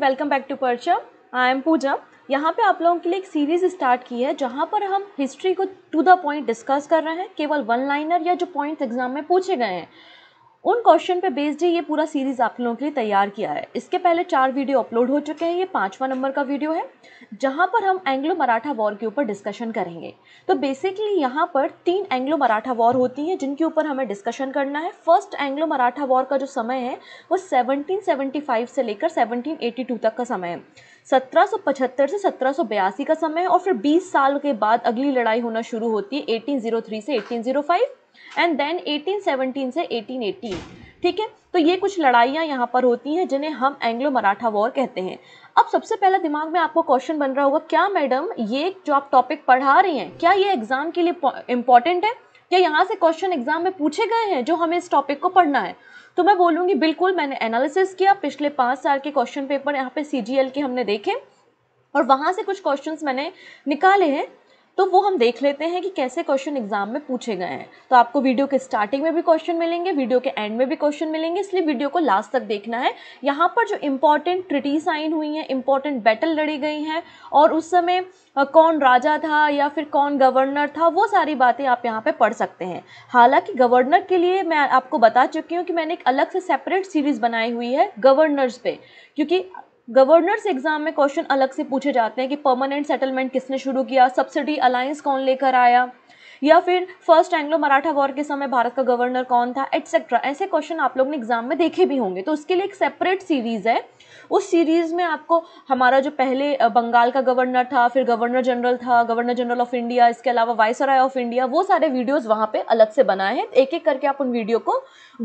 welcome back to परचम I am पूजा यहाँ पे आप लोगों के लिए एक सीरीज स्टार्ट की है जहाँ पर हम हिस्ट्री को टू द पॉइंट डिस्कस कर रहे हैं केवल वन लाइनर या जो पॉइंट्स एग्जाम में पूछे गए हैं उन क्वेश्चन पे बेस्ड ही ये पूरा सीरीज़ आप लोगों के लिए तैयार किया है इसके पहले चार वीडियो अपलोड हो चुके हैं ये पाँचवा नंबर का वीडियो है जहाँ पर हम एंग्लो मराठा वॉर के ऊपर डिस्कशन करेंगे तो बेसिकली यहाँ पर तीन एंग्लो मराठा वॉर होती हैं जिनके ऊपर हमें डिस्कशन करना है फर्स्ट एंग्लो मराठा वॉर का जो समय है वो सेवनटीन से लेकर सेवनटीन तक का समय है सत्रह से सत्रह का समय है और फिर बीस साल के बाद अगली लड़ाई होना शुरू होती है एटीन oh से एटीन एंड देन 1817 से 1818 ठीक है तो ये कुछ लड़ाइयाँ यहाँ पर होती हैं जिन्हें हम एंग्लो मराठा वॉर कहते हैं अब सबसे पहला दिमाग में आपको क्वेश्चन बन रहा होगा क्या मैडम ये जो आप टॉपिक पढ़ा रही हैं क्या ये एग्ज़ाम के लिए इम्पॉर्टेंट है क्या यहाँ से क्वेश्चन एग्जाम में पूछे गए हैं जो हमें इस टॉपिक को पढ़ना है तो मैं बोलूँगी बिल्कुल मैंने एनालिसिस किया पिछले पाँच साल के क्वेश्चन पेपर यहाँ पे सी के हमने देखे और वहाँ से कुछ क्वेश्चंस मैंने निकाले हैं तो वो हम देख लेते हैं कि कैसे क्वेश्चन एग्जाम में पूछे गए हैं तो आपको वीडियो के स्टार्टिंग में भी क्वेश्चन मिलेंगे वीडियो के एंड में भी क्वेश्चन मिलेंगे इसलिए वीडियो को लास्ट तक देखना है यहाँ पर जो इम्पॉर्टेंट ट्रिटी साइन हुई हैं इम्पॉर्टेंट बैटल लड़ी गई हैं और उस समय कौन राजा था या फिर कौन गवर्नर था वो सारी बातें आप यहाँ पर पढ़ सकते हैं हालाँकि गवर्नर के लिए मैं आपको बता चुकी हूँ कि मैंने एक अलग से सेपरेट सीरीज़ बनाई हुई है गवर्नर्स पे क्योंकि गवर्नर्स एग्जाम में क्वेश्चन अलग से पूछे जाते हैं कि परमानेंट सेटलमेंट किसने शुरू किया सब्सिडी अलायंस कौन लेकर आया या फिर फर्स्ट एंग्लो मराठा वॉर के समय भारत का गवर्नर कौन था एट्सेट्रा ऐसे क्वेश्चन आप लोग ने एग्जाम में देखे भी होंगे तो उसके लिए एक सेपरेट सीरीज है उस सीरीज़ में आपको हमारा जो पहले बंगाल का गवर्नर था फिर गवर्नर जनरल था गवर्नर जनरल ऑफ इंडिया इसके अलावा राय ऑफ इंडिया वो सारे वीडियोज़ वहाँ पर अलग से बनाए हैं एक एक करके आप उन वीडियो को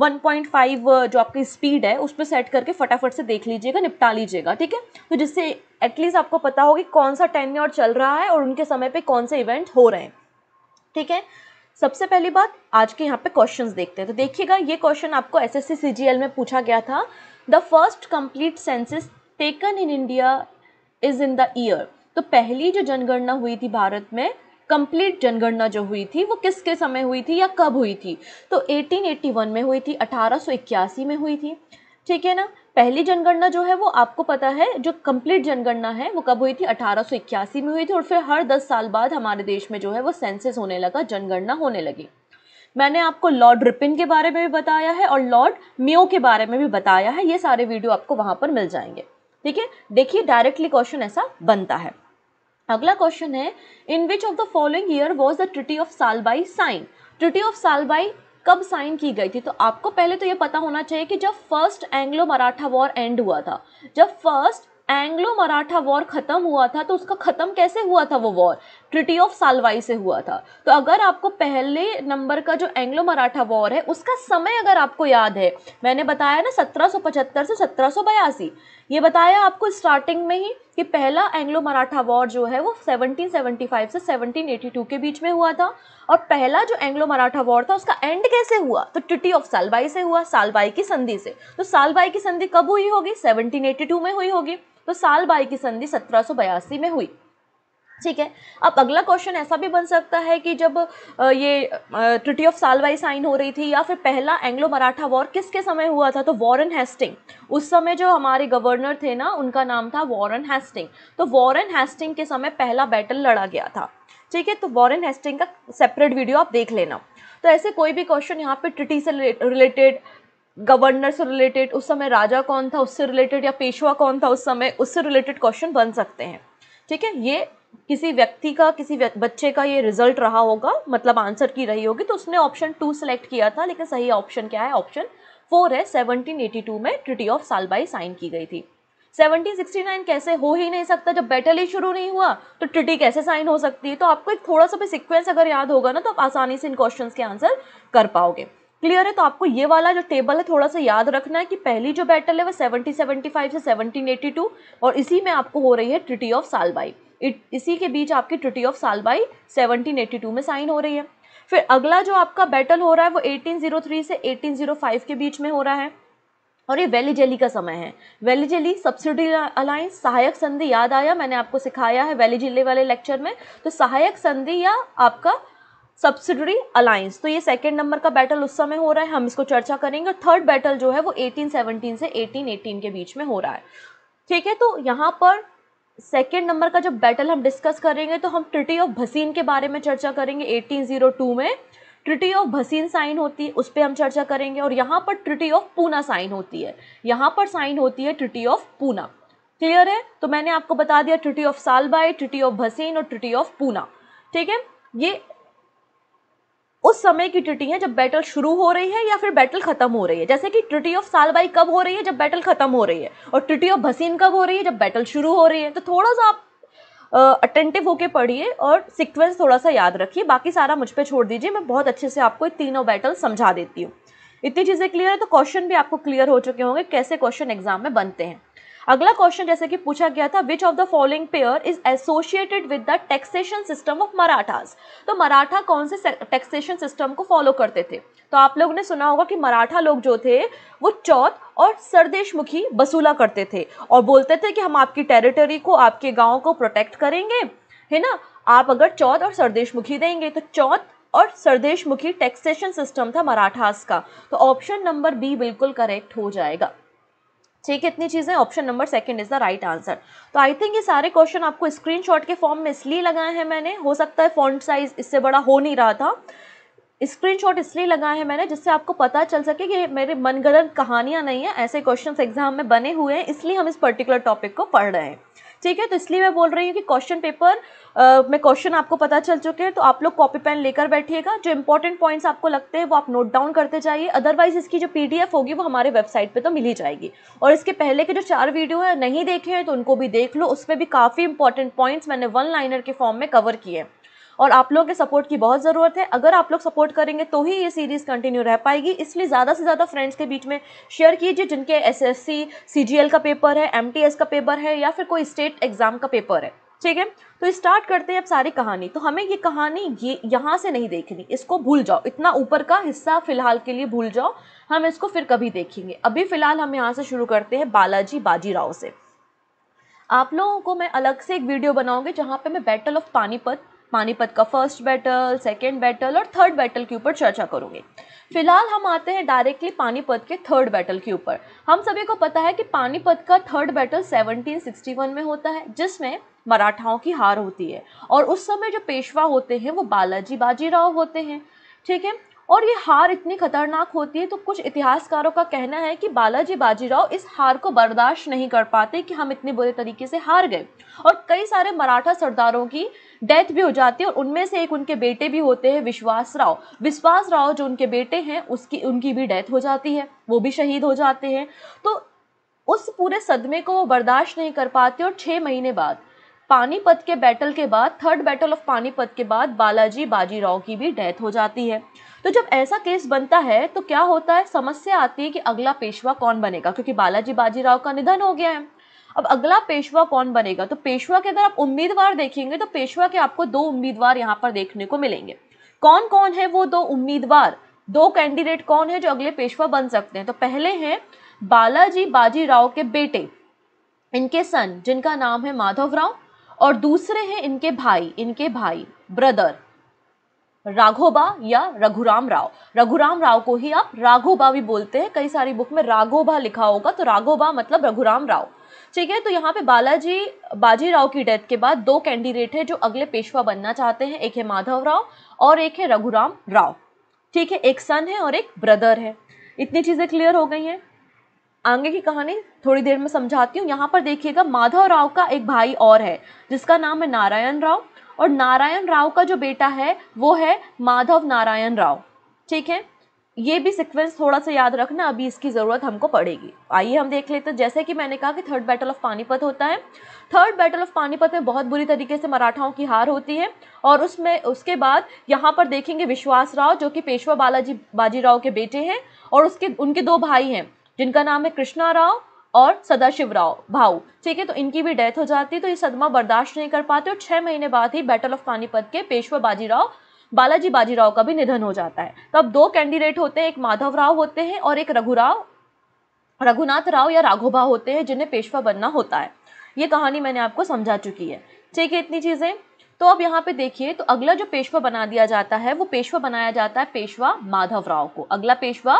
वन जो आपकी स्पीड है उस पर सेट करके फटाफट से देख लीजिएगा निपटा लीजिएगा ठीक है तो जिससे एटलीस्ट आपको पता होगा कि कौन सा टेन और चल रहा है और उनके समय पर कौन से इवेंट हो रहे हैं ठीक है सबसे पहली बात आज के यहाँ पे क्वेश्चंस देखते हैं तो देखिएगा ये क्वेश्चन आपको एसएससी सीजीएल में पूछा गया था the first complete census taken in India is in the year तो पहली जो जनगणना हुई थी भारत में कंप्लीट जनगणना जो हुई थी वो किसके समय हुई थी या कब हुई थी तो 1881 में हुई थी 1881 में हुई थी ठीक है ना पहली जनगणना जो है वो आपको पता है जो कंप्लीट जनगणना है वो कब हुई थी 1881 में हुई थी और फिर हर 10 साल बाद हमारे देश में जो है वो सेंसिस होने लगा जनगणना होने लगी मैंने आपको लॉर्ड रिपिन के बारे में भी बताया है और लॉर्ड मियो के बारे में भी बताया है ये सारे वीडियो आपको वहाँ पर मिल जाएंगे ठीक है देखिए डायरेक्टली क्वेश्चन ऐसा बनता है अगला क्वेश्चन है in which of the following year was the treaty of Salbai sign treaty of Salbai कब साइन की गई थी तो आपको पहले तो ये पता होना चाहिए कि जब first Anglo Maratha war end हुआ था जब फर्स्ट एंग्लो मराठा वॉर खत्म हुआ था तो उसका खत्म कैसे हुआ था वो वॉर ट्रिटी ऑफ सालवाई से हुआ था तो अगर आपको पहले नंबर का जो एंग्लो मराठा वॉर है उसका समय अगर आपको याद है मैंने बताया ना सत्रह से सत्रह ये बताया आपको स्टार्टिंग में ही कि पहला एंग्लो मराठा वॉर जो है वो 1775 से 1782 के बीच में हुआ था और पहला जो एंग्लो मराठा वॉर था उसका एंड कैसे हुआ तो ट्रिटी ऑफ सालवाई से हुआ सालवाई की संधि से तो सालवाई की संधि कब हुई होगी 1782 में हुई होगी तो सालवाई की संधि सत्रह में हुई ठीक है अब अगला क्वेश्चन ऐसा भी बन सकता है कि जब ये ट्रिटी ऑफ सालवाई साइन हो रही थी या फिर पहला एंग्लो मराठा वॉर किसके समय हुआ था तो वॉरन हेस्टिंग उस समय जो हमारे गवर्नर थे ना उनका नाम था वॉरन हेस्टिंग तो वॉरन हेस्टिंग के समय पहला बैटल लड़ा गया था ठीक है तो वॉरन हेस्टिंग का सेपरेट वीडियो आप देख लेना तो ऐसे कोई भी क्वेश्चन यहाँ पर ट्रिटी से रिलेटेड गवर्नर से रिलेटेड उस समय राजा कौन था उससे रिलेटेड या पेशवा कौन था उस समय उससे रिलेटेड क्वेश्चन बन सकते हैं ठीक है ये किसी व्यक्ति का किसी बच्चे का ये रिजल्ट रहा होगा मतलब आंसर की रही होगी तो उसने ऑप्शन टू सेलेक्ट किया था लेकिन सही ऑप्शन क्या है ऑप्शन फोर है सेवनटीन एटी टू में ट्रिटी ऑफ सालबाई साइन की गई थी सेवनटीन सिक्सटी नाइन कैसे हो ही नहीं सकता जब बैटल ही शुरू नहीं हुआ तो ट्रिटी कैसे साइन हो सकती है तो आपको एक थोड़ा सा भी सिक्वेंस अगर याद होगा ना तो आप आसानी से इन क्वेश्चन के आंसर कर पाओगे क्लियर है तो आपको ये वाला जो टेबल है थोड़ा सा याद रखना है कि पहली जो बैटल है वो सेवनटीन से सेवनटीन और इसी में आपको हो रही है ट्रिटी ऑफ सालबाई इसी के बीच आपकी ट्रिटी ऑफ सालबाई 1782 में साइन हो रही है फिर अगला जो आपका बैटल हो रहा है वो 1803 से 1805 के बीच में हो रहा है और ये वेलीजेली का समय है वेलीजेली सब्सिडी अलायंस सहायक संधि याद आया मैंने आपको सिखाया है वेलीजेली वाले लेक्चर में तो सहायक संधि या आपका सब्सिडरी अलायंस तो ये सेकेंड नंबर का बैटल उस समय हो रहा है हम इसको चर्चा करेंगे थर्ड बैटल जो है वो 1817 से 1818 के बीच में हो रहा है ठीक है तो यहाँ पर सेकेंड नंबर का जब बैटल हम डिस्कस करेंगे तो हम ट्रिटी ऑफ भसीन के बारे में चर्चा करेंगे 1802 में ट्रिटी ऑफ भसीन साइन होती है उस पर हम चर्चा करेंगे और यहाँ पर ट्रिटी ऑफ पूना साइन होती है यहाँ पर साइन होती है ट्रिटी ऑफ पूना क्लियर है तो मैंने आपको बता दिया treaty of Salbai treaty of Bassein और ट्रिटी ऑफ पूना ठीक है ये उस समय की ट्रिटी है जब बैटल शुरू हो रही है या फिर बैटल खत्म हो रही है जैसे कि ट्रिटी ऑफ सालबाई कब हो रही है जब बैटल खत्म हो रही है और ट्रिटी ऑफ भसीन कब हो रही है जब बैटल शुरू हो रही है तो थोड़ा सा आप अटेंटिव होके पढ़िए और सिक्वेंस थोड़ा सा याद रखिए बाकी सारा मुझ पर छोड़ दीजिए मैं बहुत अच्छे से आपको तीनों बैटल समझा देती हूँ इतनी चीज़ें क्लियर है तो क्वेश्चन भी आपको क्लियर हो चुके होंगे कैसे क्वेश्चन एग्जाम में बनते हैं अगला क्वेश्चन जैसे कि पूछा गया था which of the following pair is associated with the taxation system of Marathas तो मराठा कौन से टैक्सेशन सिस्टम को फॉलो करते थे तो आप लोगों ने सुना होगा कि मराठा लोग जो थे वो चौथ और सरदेशमुखी वसूला करते थे और बोलते थे कि हम आपकी टेरिटरी को आपके गाँव को प्रोटेक्ट करेंगे है ना आप अगर चौथ और सरदेशमुखी देंगे तो चौथ और सरदेशमुखी टैक्सेशन सिस्टम था मराठास का तो ऑप्शन नंबर बी बिल्कुल करेक्ट हो जाएगा ठीक है इतनी चीज़ें option number second is the right answer तो आई थिंक ये सारे क्वेश्चन आपको स्क्रीनशॉट के फॉर्म में इसलिए लगाए हैं मैंने हो सकता है फॉन्ट साइज़ इससे बड़ा हो नहीं रहा था स्क्रीनशॉट इसलिए लगाए हैं मैंने जिससे आपको पता चल सके कि मेरे मनगढ़ंत कहानियाँ नहीं हैं ऐसे क्वेश्चन एग्जाम में बने हुए हैं इसलिए हम इस पर्टिकुलर टॉपिक को पढ़ रहे हैं ठीक है तो इसलिए मैं बोल रही हूँ कि क्वेश्चन पेपर आ, में क्वेश्चन आपको पता चल चुके हैं तो आप लोग कॉपी पेन लेकर बैठिएगा जो इंपॉर्टेंट पॉइंट्स आपको लगते हैं वो आप नोट डाउन करते जाइए अदरवाइज इसकी जो पी होगी वो हमारे वेबसाइट पर तो मिल ही जाएगी और इसके पहले के जो चार वीडियो हैं नहीं देखे हैं तो उनको भी देख लो उसमें भी काफ़ी इंपॉर्टेंट पॉइंट्स मैंने वन लाइनर के फॉर्म में कवर किए हैं और आप लोगों के सपोर्ट की बहुत ज़रूरत है अगर आप लोग सपोर्ट करेंगे तो ही ये सीरीज़ कंटिन्यू रह पाएगी इसलिए ज़्यादा से ज़्यादा फ्रेंड्स के बीच में शेयर कीजिए जिनके एस एस का पेपर है एम का पेपर है या फिर कोई स्टेट एग्ज़ाम का पेपर है ठीक है तो स्टार्ट करते हैं अब सारी कहानी तो हमें ये कहानी ये यहाँ से नहीं देखनी इसको भूल जाओ इतना ऊपर का हिस्सा फिलहाल के लिए भूल जाओ हम इसको फिर कभी देखेंगे अभी फिलहाल हम यहाँ से शुरू करते हैं बालाजी बाजीराव से आप लोगों को मैं अलग से एक वीडियो बनाऊंगी जहाँ पे मैं बैटल ऑफ पानीपत पानीपत का फर्स्ट बैटल सेकेंड बैटल और थर्ड बैटल के ऊपर चर्चा करूँगी फिलहाल हम आते हैं डायरेक्टली पानीपत के थर्ड बैटल के ऊपर हम सभी को पता है कि पानीपत का थर्ड बैटल 1761 में होता है जिसमें मराठाओं की हार होती है और उस समय जो पेशवा होते हैं वो बालाजी बाजीराव होते हैं ठीक है और ये हार इतनी खतरनाक होती है तो कुछ इतिहासकारों का कहना है कि बालाजी बाजीराव इस हार को बर्दाश्त नहीं कर पाते कि हम इतने बुरे तरीके से हार गए और कई सारे मराठा सरदारों की डेथ भी हो जाती है और उनमें से एक उनके बेटे भी होते हैं विश्वास राव विश्वास राव जो उनके बेटे हैं उसकी उनकी भी डेथ हो जाती है वो भी शहीद हो जाते हैं तो उस पूरे सदमे को वो बर्दाश्त नहीं कर पाते और छः महीने बाद पानीपत के बैटल के बाद थर्ड बैटल ऑफ पानीपत के बाद बालाजी बाजीराव की भी डेथ हो जाती है तो जब ऐसा केस बनता है तो क्या होता है समस्या आती है कि अगला पेशवा कौन बनेगा क्योंकि बालाजी बाजीराव का निधन हो गया है अब अगला पेशवा कौन बनेगा तो पेशवा के अगर आप उम्मीदवार देखेंगे तो पेशवा के आपको दो उम्मीदवार यहाँ पर देखने को मिलेंगे कौन कौन है वो दो उम्मीदवार दो कैंडिडेट कौन है जो अगले पेशवा बन सकते हैं तो पहले हैं बालाजी बाजीराव के बेटे इनके सन जिनका नाम है माधव राव और दूसरे हैं इनके भाई इनके भाई ब्रदर राघोबा या रघुराम राव रघुराम राव को ही आप राघोबा भी बोलते हैं कई सारी बुक में राघोबा लिखा होगा तो राघोबा मतलब रघुराम राव ठीक है तो यहाँ पे बालाजी बाजीराव की डेथ के बाद दो कैंडिडेट हैं जो अगले पेशवा बनना चाहते हैं एक है माधव राव और एक है रघुराम राव ठीक है एक सन है और एक ब्रदर है इतनी चीज़ें क्लियर हो गई हैं आगे की कहानी थोड़ी देर में समझाती हूँ यहाँ पर देखिएगा माधव राव का एक भाई और है जिसका नाम है नारायण राव और नारायण राव का जो बेटा है वो है माधव नारायण राव ठीक है ये भी सिक्वेंस थोड़ा सा याद रखना अभी इसकी ज़रूरत हमको पड़ेगी आइए हम देख लेते हैं जैसे कि मैंने कहा कि थर्ड बैटल ऑफ पानीपत होता है थर्ड बैटल ऑफ पानीपत में बहुत बुरी तरीके से मराठाओं की हार होती है और उसमें उसके बाद यहाँ पर देखेंगे विश्वास राव जो कि पेशवा बालाजी बाजीराव के बेटे हैं और उसके उनके दो भाई हैं जिनका नाम है कृष्णा राव और सदाशिव राव भाऊ ठीक है तो इनकी भी डेथ हो जाती है तो ये सदमा बर्दाश्त नहीं कर पाते और छः महीने बाद ही बैटल ऑफ पानीपत के पेशवा बाजीराव बालाजी बाजीराव का भी निधन हो जाता है तब अब दो कैंडिडेट होते हैं एक माधव राव होते हैं और एक रघुराव रघुनाथ राव या राघोबा होते हैं जिन्हें पेशवा बनना होता है ये कहानी मैंने आपको समझा चुकी है ठीक है इतनी चीज़ें तो अब यहाँ पे देखिए तो अगला जो पेशवा बना दिया जाता है वो पेशवा बनाया जाता है पेशवा माधव राव को अगला पेशवा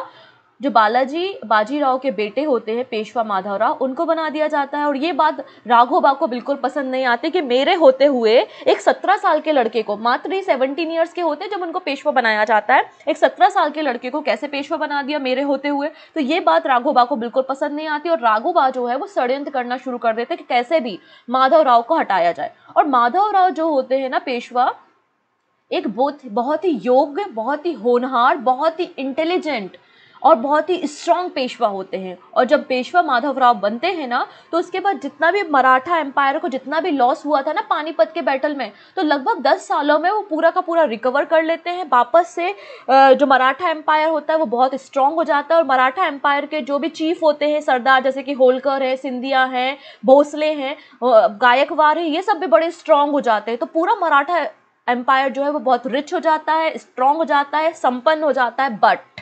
जो बालाजी बाजीराव के बेटे होते हैं पेशवा माधवराव उनको बना दिया जाता है और ये बात राघोबा को बिल्कुल पसंद नहीं आती कि मेरे होते हुए एक सत्रह साल के लड़के को मात्र ही सेवनटीन ईयर्स के होते जब उनको पेशवा बनाया जाता है एक सत्रह साल के लड़के को कैसे पेशवा बना दिया मेरे होते हुए तो ये बात राघोबा को बिल्कुल पसंद नहीं आती और राघोबा जो है वो षडयंत्र करना शुरू कर देते कि कैसे भी राव को हटाया जाए और राव जो होते हैं ना पेशवा एक बहुत बहुत ही योग्य बहुत ही होनहार बहुत ही इंटेलिजेंट और बहुत ही स्ट्रांग पेशवा होते हैं और जब पेशवा माधवराव बनते हैं ना तो उसके बाद जितना भी मराठा एम्पायर को जितना भी लॉस हुआ था ना पानीपत के बैटल में तो लगभग दस सालों में वो पूरा का पूरा रिकवर कर लेते हैं वापस से जो मराठा एम्पायर होता है वो बहुत स्ट्रांग हो जाता है और मराठा एम्पायर के जो भी चीफ होते हैं सरदार जैसे कि होलकर है सिंधिया हैं भोसले हैं गायकवार है ये सब भी बड़े स्ट्रांग हो जाते हैं तो पूरा मराठा एम्पायर जो है वो बहुत रिच हो जाता है स्ट्रांग हो जाता है संपन्न हो जाता है बट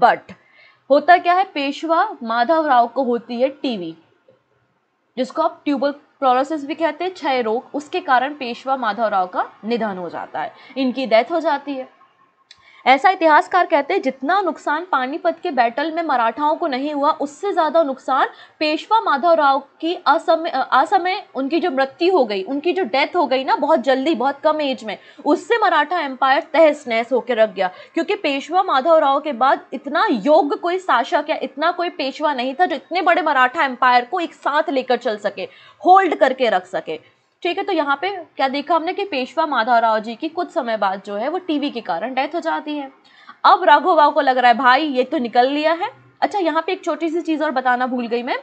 बट होता क्या है पेशवा माधव राव को होती है टीवी जिसको आप ट्यूबल क्लोरोसिस भी कहते हैं क्षय रोग उसके कारण पेशवा माधव राव का निधन हो जाता है इनकी डेथ हो जाती है ऐसा इतिहासकार कहते हैं जितना नुकसान पानीपत के बैटल में मराठाओं को नहीं हुआ उससे ज़्यादा नुकसान पेशवा माधव राव की असमय असमय उनकी जो मृत्यु हो गई उनकी जो डेथ हो गई ना बहुत जल्दी बहुत कम एज में उससे मराठा एम्पायर तहस नहस होकर रख गया क्योंकि पेशवा माधव राव के बाद इतना योग्य कोई शासक या इतना कोई पेशवा नहीं था जो इतने बड़े मराठा एम्पायर को एक साथ लेकर चल सके होल्ड करके रख सके ठीक है तो यहाँ पे क्या देखा हमने कि पेशवा माधवराव जी की कुछ समय बाद जो है वो टीवी के कारण डेथ हो जाती है अब राघो को लग रहा है भाई ये तो निकल लिया है अच्छा यहाँ पे एक छोटी सी चीज़ और बताना भूल गई मैं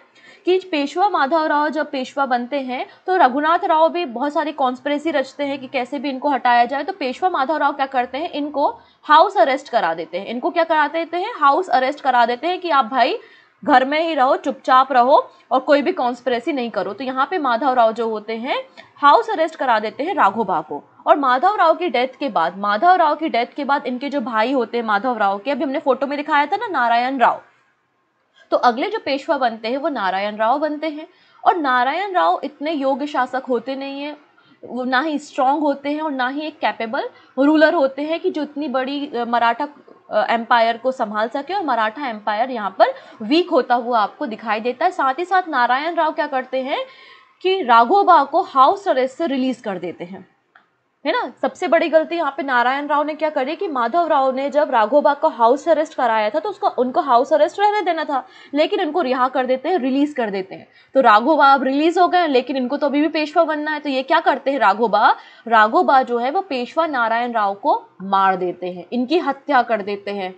कि पेशवा माधव राव जब पेशवा बनते हैं तो रघुनाथ राव भी बहुत सारी कॉन्स्परेसी रचते हैं कि कैसे भी इनको हटाया जाए तो पेशवा माधव राव क्या करते हैं इनको हाउस अरेस्ट करा देते हैं इनको क्या करा देते हैं हाउस अरेस्ट करा देते हैं कि आप भाई घर में ही रहो चुपचाप रहो और कोई भी कॉन्स्परेसी नहीं करो तो यहाँ पे माधव राव जो होते हैं हाउस अरेस्ट करा देते हैं राघोबा को और माधव राव की डेथ के बाद माधव राव की डेथ के बाद इनके जो भाई होते हैं माधव राव के अभी हमने फोटो में दिखाया था ना नारायण राव तो अगले जो पेशवा बनते हैं वो नारायण राव बनते हैं और नारायण राव इतने योग्य शासक होते नहीं है वो ना ही स्ट्रांग होते हैं और ना ही एक कैपेबल रूलर होते हैं कि जो इतनी बड़ी मराठा एम्पायर को संभाल सके और मराठा एम्पायर यहाँ पर वीक होता हुआ आपको दिखाई देता है साथ ही साथ नारायण राव क्या करते हैं कि राघोबा को हाउस अरेस्ट से रिलीज कर देते हैं है ना सबसे बड़ी गलती यहाँ पे नारायण राव ने क्या करी कि माधव राव ने जब राघोबा को हाउस अरेस्ट कराया था तो उसको उनको हाउस अरेस्ट रहने देना था लेकिन उनको रिहा कर देते हैं रिलीज कर देते हैं तो राघोबा अब रिलीज हो गए लेकिन इनको तो अभी भी पेशवा बनना है तो ये क्या करते हैं राघोबा राघोबा जो है वो पेशवा नारायण राव को मार देते हैं इनकी हत्या कर देते हैं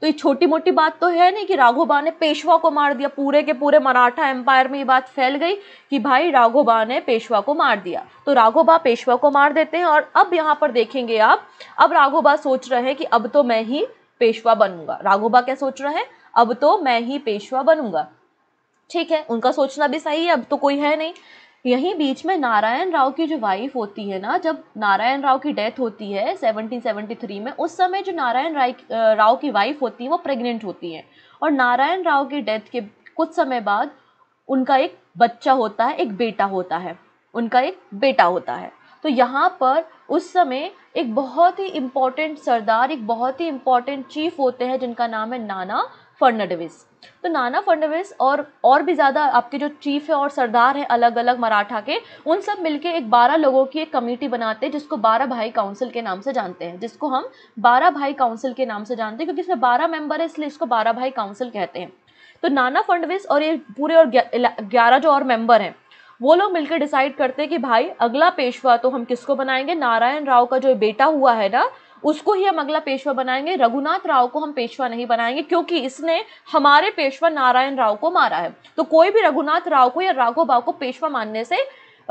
तो ये छोटी मोटी बात तो है नहीं कि राघोबा ने पेशवा को मार दिया पूरे के पूरे मराठा एम्पायर में ये बात फैल गई कि भाई राघोबा ने पेशवा को मार दिया तो राघोबा पेशवा को मार देते हैं और अब यहाँ पर देखेंगे आप अब राघोबा सोच रहे हैं कि अब तो मैं ही पेशवा बनूंगा राघोबा क्या सोच रहे हैं अब तो मैं ही पेशवा बनूंगा ठीक है उनका सोचना भी सही है अब तो कोई है नहीं यहीं बीच में नारायण राव की जो वाइफ होती है ना जब नारायण राव की डेथ होती है 1773 में उस समय जो नारायण राय राव की वाइफ होती है वो प्रेग्नेंट होती है और नारायण राव की डेथ के कुछ समय बाद उनका एक बच्चा होता है एक बेटा होता है उनका एक बेटा होता है तो यहाँ पर उस समय एक बहुत ही इम्पॉर्टेंट सरदार एक बहुत ही इम्पॉर्टेंट चीफ होते हैं जिनका नाम है नाना फडनविस तो नाना फडनवीस और और भी ज़्यादा आपके जो चीफ है और सरदार हैं अलग अलग मराठा के उन सब मिलके एक बारह लोगों की एक कमेटी बनाते हैं जिसको बारह भाई काउंसिल के नाम से जानते हैं जिसको हम बारह भाई काउंसिल के नाम से जानते हैं क्योंकि इसमें बारह मेंबर है इसलिए इसको बारह भाई काउंसिल कहते हैं तो नाना फडनवीस और ये पूरे और ग्यारह जो और मेम्बर हैं वो लोग मिलकर डिसाइड करते हैं कि भाई अगला पेशवा तो हम किसको बनाएंगे नारायण राव का जो बेटा हुआ है ना उसको ही हम अगला पेशवा बनाएंगे रघुनाथ राव को हम पेशवा नहीं बनाएंगे क्योंकि इसने हमारे पेशवा नारायण राव को मारा है तो कोई भी रघुनाथ राव को या राघो बाव को पेशवा मानने से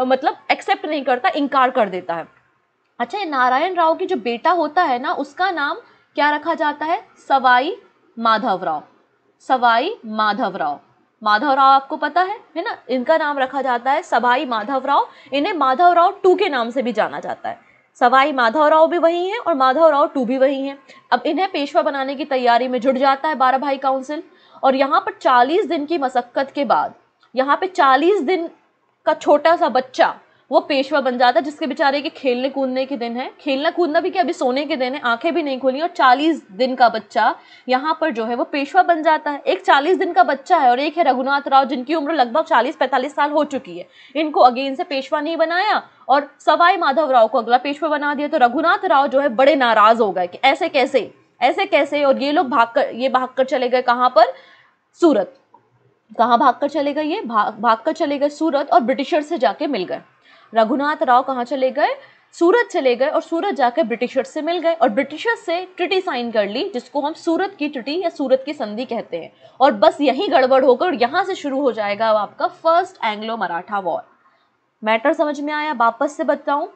मतलब एक्सेप्ट नहीं करता इनकार कर देता है अच्छा ये नारायण राव की जो बेटा होता है ना उसका नाम क्या रखा जाता है सवाई माधव राव सवाई माधवराव राव आपको पता है है ना इनका नाम रखा जाता है सवाई माधवराव इन्हें माधवराव टू के नाम से भी जाना जाता है सवाई माधवराव भी वही हैं और माधवराव टू भी वही हैं अब इन्हें पेशवा बनाने की तैयारी में जुट जाता है बारह भाई काउंसिल और यहाँ पर चालीस दिन की मशक्क़त के बाद यहाँ पे चालीस दिन का छोटा सा बच्चा वो पेशवा बन जाता है जिसके बेचारे के खेलने कूदने के दिन है खेलना कूदना भी क्या अभी सोने के दिन है आंखें भी नहीं खोली और चालीस दिन का बच्चा यहाँ पर जो है वो पेशवा बन जाता है एक चालीस दिन का बच्चा है और एक है रघुनाथ राव जिनकी उम्र लगभग चालीस पैंतालीस साल हो चुकी है इनको अगेन से पेशवा नहीं बनाया और सवाई माधव राव को अगला पेशवा बना दिया तो रघुनाथ राव जो है बड़े नाराज हो गए कि ऐसे कैसे ऐसे कैसे और ये लोग भाग कर ये भाग कर चले गए कहाँ पर सूरत कहाँ भाग कर चले गए ये भाग भाग कर चले गए सूरत और ब्रिटिशर से जाके मिल गए रघुनाथ राव कहाँ चले गए सूरत चले गए और सूरत जाकर ब्रिटिशर्स से मिल गए और ब्रिटिशर्स से ट्रिटी साइन कर ली जिसको हम सूरत की ट्रिटी या सूरत की संधि कहते हैं और बस यही गड़बड़ होकर और यहाँ से शुरू हो जाएगा आपका first Anglo Maratha war matter समझ में आया वापस से बताऊँ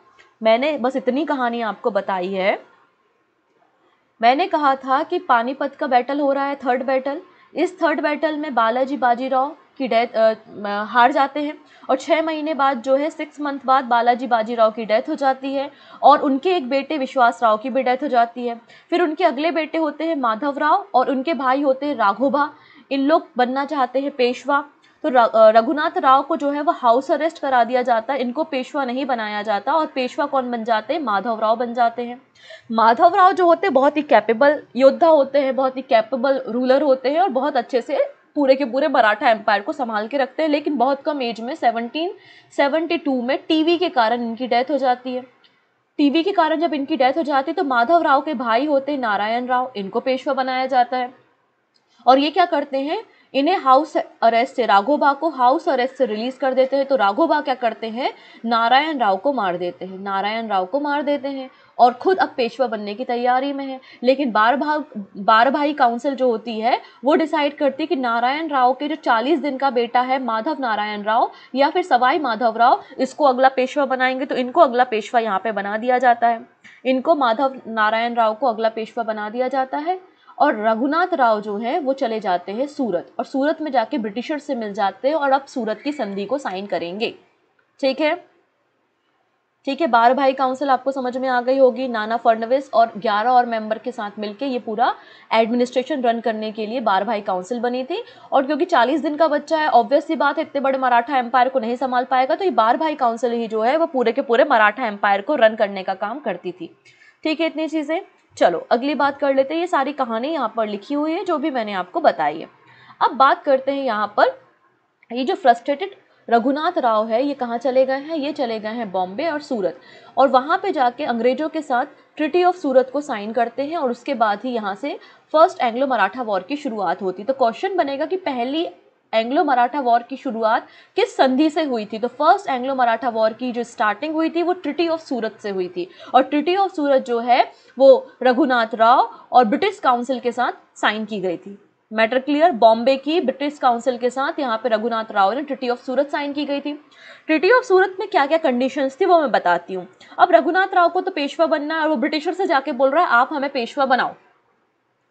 मैंने बस इतनी कहानी आपको बताई है मैंने कहा था कि पानीपत का बैटल हो रहा है थर्ड बैटल इस थर्ड बैटल में बालाजी बाजीराव की डेथ हार जाते हैं और छः महीने बाद जो है सिक्स मंथ बाद बालाजी बाजीराव की डेथ हो जाती है और उनके एक बेटे विश्वास राव की भी डेथ हो जाती है फिर उनके अगले बेटे होते हैं माधव राव और उनके भाई होते हैं राघोबा इन लोग बनना चाहते हैं पेशवा तो रघुनाथ राव को जो है वो हाउस अरेस्ट करा दिया जाता है इनको पेशवा नहीं बनाया जाता और पेशवा कौन बन जाते हैं माधव राव बन जाते हैं माधव राव जो होते हैं बहुत ही कैपेबल योद्धा होते हैं बहुत ही कैपेबल रूलर होते हैं और बहुत अच्छे से पूरे के पूरे मराठा एम्पायर को संभाल के रखते हैं लेकिन बहुत कम एज में सेवनटीन सेवनटी टू में वी के कारण इनकी डेथ हो जाती है वी के कारण जब इनकी डेथ हो जाती है तो माधव राव के भाई होते नारायण राव इनको पेशवा बनाया जाता है और ये क्या करते हैं इन्हें हाउस अरेस्ट से राघोबा को हाउस अरेस्ट से रिलीज कर देते हैं तो राघोबा क्या करते हैं नारायण राव को मार देते हैं नारायण राव को मार देते हैं और खुद अब पेशवा बनने की तैयारी में है लेकिन बार भाग बार भाई काउंसिल जो होती है वो डिसाइड करती है कि नारायण राव के जो चालीस दिन का बेटा है माधव नारायण राव या फिर सवाई माधव राव इसको अगला पेशवा बनाएंगे तो इनको अगला पेशवा यहाँ पे बना दिया जाता है इनको माधव नारायण राव को अगला पेशवा बना दिया जाता है और रघुनाथ राव जो है वो चले जाते हैं सूरत और सूरत में जाके ब्रिटिशर से मिल जाते हैं और अब सूरत की संधि को साइन करेंगे ठीक है ठीक है बारह भाई काउंसिल आपको समझ में आ गई होगी नाना फडनविस और ग्यारह और मेंबर के साथ मिलकर ये पूरा एडमिनिस्ट्रेशन रन करने के लिए बारह भाई काउंसिल बनी थी और क्योंकि चालीस दिन का बच्चा है ऑब्वियसली बात है इतने बड़े मराठा एम्पायर को नहीं संभाल पाएगा तो ये बारह भाई काउंसिल ही जो है वो पूरे के पूरे मराठा एम्पायर को रन करने का काम करती थी ठीक है इतनी चीज़ें चलो अगली बात कर लेते हैं ये सारी कहानी यहाँ पर लिखी हुई है जो भी मैंने आपको बताई है अब बात करते हैं यहाँ पर ये जो फ्रस्ट्रेटेड रघुनाथ राव है ये कहाँ चले गए हैं ये चले गए हैं बॉम्बे और सूरत और वहाँ पे जाके अंग्रेजों के साथ ट्रिटी ऑफ सूरत को साइन करते हैं और उसके बाद ही यहाँ से फर्स्ट एंग्लो मराठा वॉर की शुरुआत होती तो क्वेश्चन बनेगा कि पहली एंग्लो मराठा वॉर की शुरुआत किस संधि से हुई थी तो फर्स्ट एंग्लो मराठा वॉर की जो स्टार्टिंग हुई थी वो ट्रिटी ऑफ सूरत से हुई थी और ट्रिटी ऑफ सूरत जो है वो रघुनाथ राव और ब्रिटिश काउंसिल के साथ साइन की गई थी मैटर क्लियर बॉम्बे की ब्रिटिश काउंसिल के साथ यहाँ पे रघुनाथ राव ने ट्रिटी ऑफ सूरत साइन की गई थी ट्रिटी ऑफ सूरत में क्या क्या कंडीशन थी वो मैं बताती हूँ अब रघुनाथ राव को तो पेशवा बनना है और वो ब्रिटिशर से जाके बोल रहा है आप हमें पेशवा बनाओ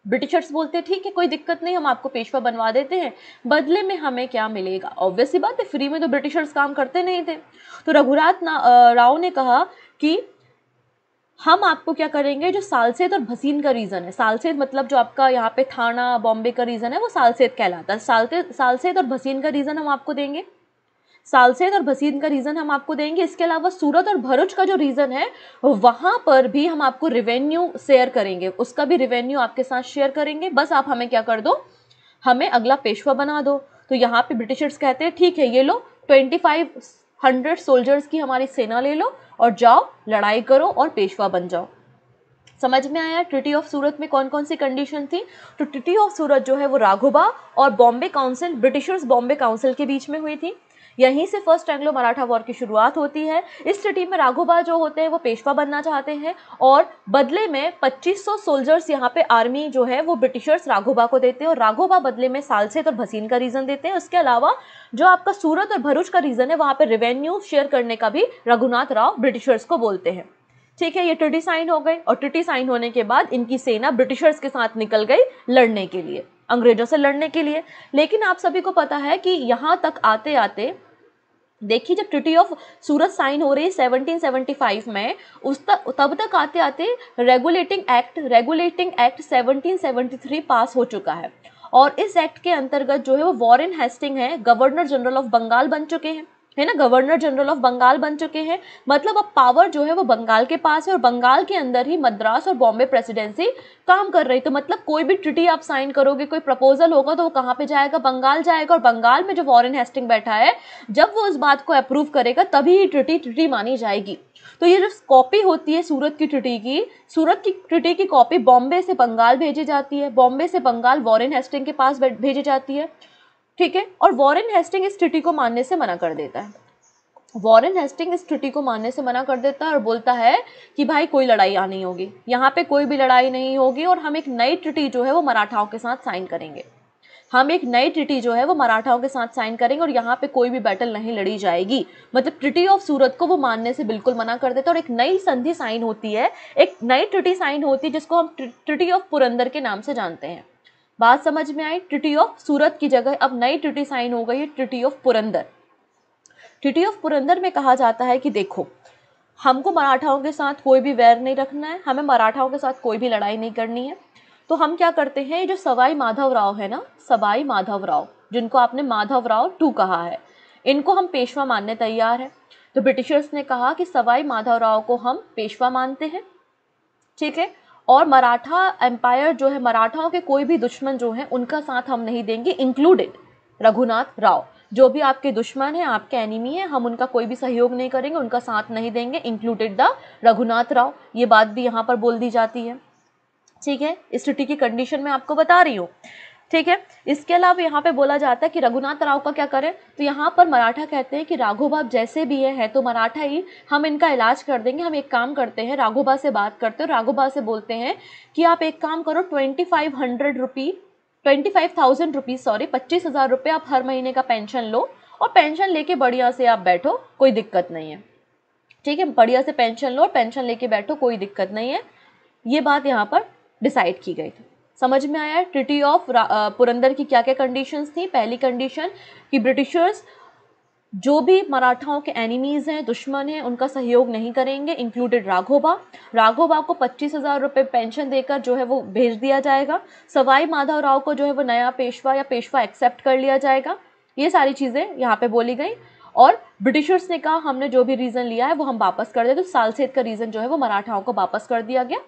ब्रिटिशर्स बोलते हैं ठीक है कोई दिक्कत नहीं हम आपको पेशवा बनवा देते हैं बदले में हमें क्या मिलेगा ऑब्वियसली बात है फ्री में तो ब्रिटिशर्स काम करते नहीं थे तो रघुनाथ राव ने कहा कि हम आपको क्या करेंगे जो सालसेत और भसीन का रीज़न है सालसेत मतलब जो आपका यहाँ पे थाना बॉम्बे का रीज़न है वो सालसेत कहलाता है सालसेत सालसेत और भसीन का रीज़न हम आपको देंगे सालसेत और भसीन का रीज़न हम आपको देंगे इसके अलावा सूरत और भरूच का जो रीज़न है वहाँ पर भी हम आपको रिवेन्यू शेयर करेंगे उसका भी रिवेन्यू आपके साथ शेयर करेंगे बस आप हमें क्या कर दो हमें अगला पेशवा बना दो तो यहाँ पे ब्रिटिशर्स कहते हैं ठीक है ये लो ट्वेंटी फाइव हंड्रेड सोल्जर्स की हमारी सेना ले लो और जाओ लड़ाई करो और पेशवा बन जाओ समझ में आया ट्रिटी ऑफ सूरत में कौन कौन सी कंडीशन थी तो ट्रिटी ऑफ सूरत जो है वो राघोबा और Bombay council Britishers Bombay council के बीच में हुई थी यहीं से फर्स्ट एंग्लो मराठा वॉर की शुरुआत होती है इस सिटी में राघोबा जो होते हैं वो पेशवा बनना चाहते हैं और बदले में 2500 सोल्जर्स यहाँ पे आर्मी जो है वो ब्रिटिशर्स राघोबा को देते हैं और राघोबा बदले में सालसेत और भसीन का रीज़न देते हैं उसके अलावा जो आपका सूरत और भरूच का रीज़न है वहाँ पर रेवेन्यू शेयर करने का भी रघुनाथ राव ब्रिटिशर्स को बोलते हैं ठीक है ये ट्रिटी साइन हो गए और ट्रिटी साइन होने के बाद इनकी सेना ब्रिटिशर्स के साथ निकल गई लड़ने के लिए अंग्रेजों से लड़ने के लिए लेकिन आप सभी को पता है कि यहाँ तक आते आते देखिए जब ट्रिटी ऑफ सूरत साइन हो रही है 1775 में उस तक तब तक आते आते regulating act regulating act 1773 pass हो चुका है और इस एक्ट के अंतर्गत जो है वो वॉरेन हेस्टिंग है गवर्नर जनरल ऑफ बंगाल बन चुके हैं है ना गवर्नर जनरल ऑफ बंगाल बन चुके हैं मतलब अब पावर जो है वो बंगाल के पास है और बंगाल के अंदर ही मद्रास और बॉम्बे प्रेसिडेंसी काम कर रही तो मतलब कोई भी ट्रिटी आप साइन करोगे कोई प्रपोजल होगा तो वो कहाँ पे जाएगा बंगाल जाएगा और बंगाल में जो वॉरेन हेस्टिंग बैठा है जब वो उस बात को अप्रूव करेगा तभी ही ट्रिटी ट्रिटी मानी जाएगी तो ये जो कॉपी होती है सूरत की ट्रिटी की सूरत की ट्रिटी की कॉपी बॉम्बे से बंगाल भेजी जाती है बॉम्बे से बंगाल वॉरेन हेस्टिंग के पास भेजी जाती है ठीक है और वॉरेन हेस्टिंग इस ट्रिटी को मानने से मना कर देता है वॉरेन हेस्टिंग इस ट्रिटी को मानने से मना कर देता है और बोलता है कि भाई कोई लड़ाई आनी होगी यहाँ पे कोई भी लड़ाई नहीं होगी और हम एक नई ट्रिटी जो है वो मराठाओं के साथ साइन करेंगे हम एक नई ट्रिटी जो है वो मराठाओं के साथ साइन करेंगे और यहाँ पे कोई भी बैटल नहीं लड़ी जाएगी मतलब ट्रिटी ऑफ सूरत को वो मानने से बिल्कुल मना कर देता है और एक नई संधि साइन होती है एक नई ट्रिटी साइन होती है जिसको हम ट्रिटी ऑफ पुरंदर के नाम से जानते हैं बात समझ में आई ट्रिटी ऑफ सूरत की जगह अब नई ट्रिटी साइन हो गई है treaty of Purandar treaty of Purandar में कहा जाता है कि देखो हमको मराठाओं के साथ कोई भी वैर नहीं रखना है हमें मराठाओं के साथ कोई भी लड़ाई नहीं करनी है तो हम क्या करते हैं जो सवाई माधव राव है ना सवाई माधव राव जिनको आपने माधव राव टू कहा है इनको हम पेशवा मानने तैयार हैं तो ब्रिटिशर्स ने कहा कि सवाई माधव राव को हम पेशवा मानते हैं ठीक है और मराठा एम्पायर जो है मराठाओं के कोई भी दुश्मन जो हैं उनका साथ हम नहीं देंगे इंक्लूडेड रघुनाथ राव जो भी आपके दुश्मन हैं आपके एनिमी हैं हम उनका कोई भी सहयोग नहीं करेंगे उनका साथ नहीं देंगे इंक्लूडेड द रघुनाथ राव ये बात भी यहाँ पर बोल दी जाती है ठीक है इस की कंडीशन में आपको बता रही हूँ ठीक है इसके अलावा यहाँ पे बोला जाता है कि रघुनाथ राव का क्या करें तो यहाँ पर मराठा कहते हैं कि राघोबा जैसे भी है, है तो मराठा ही हम इनका इलाज कर देंगे हम एक काम करते हैं राघोबा से बात करते हैं राघोबा से बोलते हैं कि आप एक काम करो twenty five hundred rupee twenty five thousand rupees sorry पच्चीस हज़ार रुपये आप हर महीने का पेंशन लो और पेंशन लेके बढ़िया से आप बैठो कोई दिक्कत नहीं है ठीक है बढ़िया से पेंशन लो और पेंशन लेके बैठो कोई दिक्कत नहीं है ये बात यहाँ पर डिसाइड की गई थी समझ में आया ट्रिटी ऑफ uh, पुरंदर की क्या क्या कंडीशंस थी पहली कंडीशन कि ब्रिटिशर्स जो भी मराठाओं के एनिमीज़ हैं दुश्मन हैं उनका सहयोग नहीं करेंगे इंक्लूडेड राघोबा राघोबा को पच्चीस हज़ार रुपये पेंशन देकर जो है वो भेज दिया जाएगा सवाई माधव राव को जो है वो नया पेशवा या पेशवा एक्सेप्ट कर लिया जाएगा ये सारी चीज़ें यहाँ पे बोली गई और ब्रिटिशर्स ने कहा हमने जो भी रीज़न लिया है वो हम वापस कर दे तो सालसेत का रीज़न जो है वो मराठाओं को वापस कर दिया गया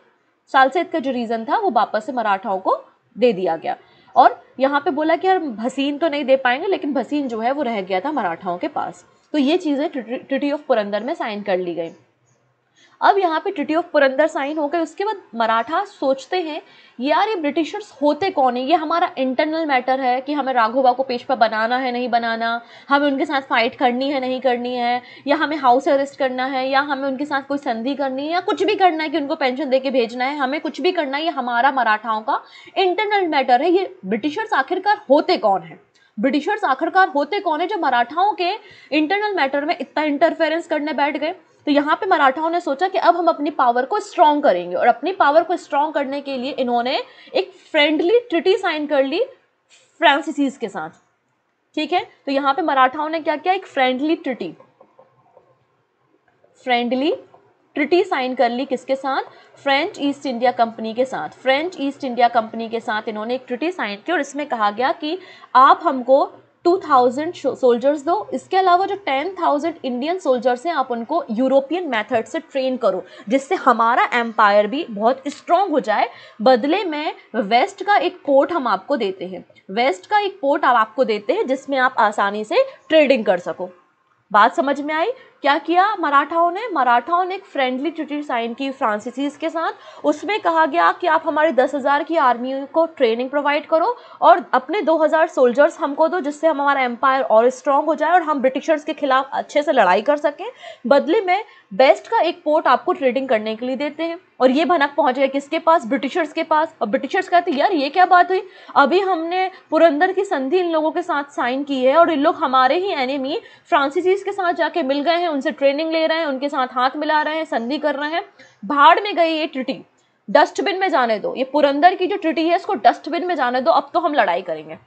सालसेत का जो रीज़न था वो वापस से मराठाओं को दे दिया गया और यहाँ पे बोला कि यार भसीन तो नहीं दे पाएंगे लेकिन भसीन जो है वो रह गया था मराठाओं के पास तो ये चीज़ें ट्रिटी ऑफ पुरंदर में साइन कर ली गई अब यहाँ पे ट्रिटी ऑफ पुरंदर साइन हो गए उसके बाद मराठा सोचते हैं यार ये ब्रिटिशर्स होते कौन है ये हमारा इंटरनल मैटर है कि हमें राघोबा को पेश पर बनाना है नहीं बनाना हमें उनके साथ फाइट करनी है नहीं करनी है या हमें हाउस अरेस्ट करना है या हमें उनके साथ कोई संधि करनी है या कुछ भी करना है कि उनको पेंशन दे के भेजना है हमें कुछ भी करना है ये हमारा मराठाओं का इंटरनल मैटर है ये ब्रिटिशर्स आखिरकार होते कौन है ब्रिटिशर्स आखिरकार होते कौन है जो मराठाओं के इंटरनल मैटर में इतना इंटरफेरेंस करने बैठ गए तो यहाँ पे मराठाओं ने सोचा कि अब हम अपनी पावर को स्ट्रॉन्ग करेंगे और अपनी पावर को स्ट्रॉन्ग करने के लिए इन्होंने एक फ्रेंडली ट्रिटी साइन कर ली फ्रांसिसीज के साथ ठीक है तो यहाँ पे मराठाओं ने क्या किया एक friendly treaty friendly treaty sign कर ली किसके साथ फ्रेंच ईस्ट इंडिया कंपनी के साथ फ्रेंच ईस्ट इंडिया कंपनी के साथ इन्होंने एक ट्रिटी साइन की और इसमें कहा गया कि आप हमको टू थाउजेंड सोल्जर्स दो इसके अलावा जो टेन थाउजेंड इंडियन सोल्जर्स हैं आप उनको यूरोपियन मेथड से ट्रेन करो जिससे हमारा एम्पायर भी बहुत स्ट्रांग हो जाए बदले में वेस्ट का एक पोर्ट हम आपको देते हैं वेस्ट का एक पोर्ट आप आपको देते हैं जिसमें आप आसानी से ट्रेडिंग कर सको बात समझ में आई क्या किया मराठाओं ने मराठाओं ने एक फ्रेंडली ट्रिटी साइन की फ्रांसीसीज के साथ उसमें कहा गया कि आप हमारे दस हज़ार की आर्मी को ट्रेनिंग प्रोवाइड करो और अपने दो हज़ार सोल्जर्स हमको दो जिससे हम हमारा एम्पायर और स्ट्रॉन्ग हो जाए और हम ब्रिटिशर्स के खिलाफ अच्छे से लड़ाई कर सकें बदले में बेस्ट का एक पोर्ट आपको ट्रेडिंग करने के लिए देते हैं और ये भनक गया किसके पास ब्रिटिशर्स के पास और ब्रिटिशर्स कहते यार ये क्या बात हुई अभी हमने पुरंदर की संधि इन लोगों के साथ साइन की है और इन लोग हमारे ही एनिमी फ्रांसीसीज के साथ जाके मिल गए हैं उनसे ट्रेनिंग ले रहे हैं उनके साथ हाथ मिला रहे हैं संधि कर रहे हैं भाड़ में गई ये ट्रिटी डस्टबिन में जाने दो ये पुरंदर की जो ट्रिटी है इसको डस्टबिन में जाने दो अब तो हम लड़ाई करेंगे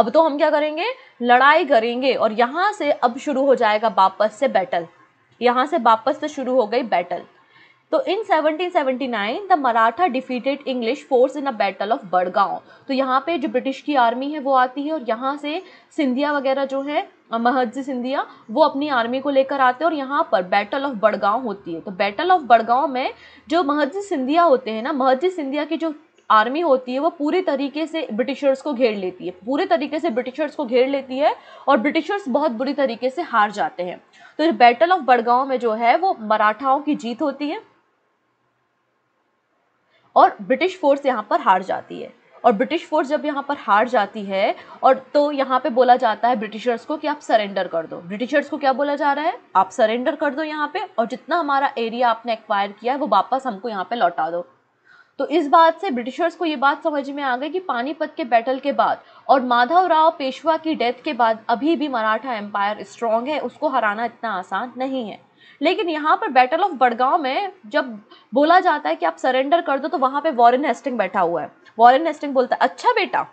अब तो हम क्या करेंगे लड़ाई करेंगे और यहाँ से अब शुरू हो जाएगा वापस से बैटल यहाँ से वापस से शुरू हो गई बैटल तो in 1779 the Maratha defeated English force in a battle of Badgaon तो यहाँ पे जो ब्रिटिश की आर्मी है वो आती है और यहाँ से सिंधिया वगैरह जो है महज सिंधिया वो अपनी आर्मी को लेकर आते हैं और यहाँ पर बैटल ऑफ बड़गांव होती है तो बैटल ऑफ बड़गांव में जो महज सिंधिया होते हैं ना महज सिंधिया की जो आर्मी होती है वो पूरी तरीके से ब्रिटिशर्स को घेर लेती है पूरे तरीके से ब्रिटिशर्स को घेर लेती है और ब्रिटिशर्स बहुत बुरी तरीके से हार जाते हैं तो बैटल ऑफ बड़गांव में जो है वो मराठाओं की जीत होती है और ब्रिटिश फोर्स यहाँ पर हार जाती है और ब्रिटिश फोर्स जब यहाँ पर हार जाती है और तो यहाँ पे बोला जाता है ब्रिटिशर्स को कि आप सरेंडर कर दो ब्रिटिशर्स को क्या बोला जा रहा है आप सरेंडर कर दो यहाँ पे और जितना हमारा एरिया आपने एक्वायर किया है वो वापस हमको यहाँ पे लौटा दो तो इस बात से ब्रिटिशर्स को ये बात समझ में आ गई कि पानीपत के बैटल के बाद और माधव राव पेशवा की डेथ के बाद अभी भी मराठा एम्पायर स्ट्रॉन्ग है उसको हराना इतना आसान नहीं है लेकिन यहाँ पर बैटल ऑफ बड़गांव में जब बोला जाता है कि आप सरेंडर कर दो तो वहाँ पे वॉरेन हेस्टिंग बैठा हुआ है वॉरेन हेस्टिंग बोलता है अच्छा बेटा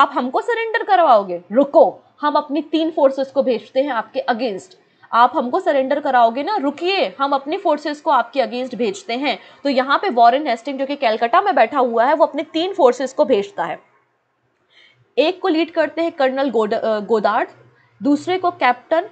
आप हमको सरेंडर करवाओगे रुको हम अपनी तीन फोर्सेस को भेजते हैं आपके अगेंस्ट आप हमको सरेंडर कराओगे ना रुकिए हम अपनी फोर्सेस को आपके अगेंस्ट भेजते हैं तो यहाँ पे वॉरेन हेस्टिंग जो कि कैलकाटा में बैठा हुआ है वो अपने तीन फोर्सेस को भेजता है एक को लीड करते हैं कर्नल गोदार्ड दूसरे को कैप्टन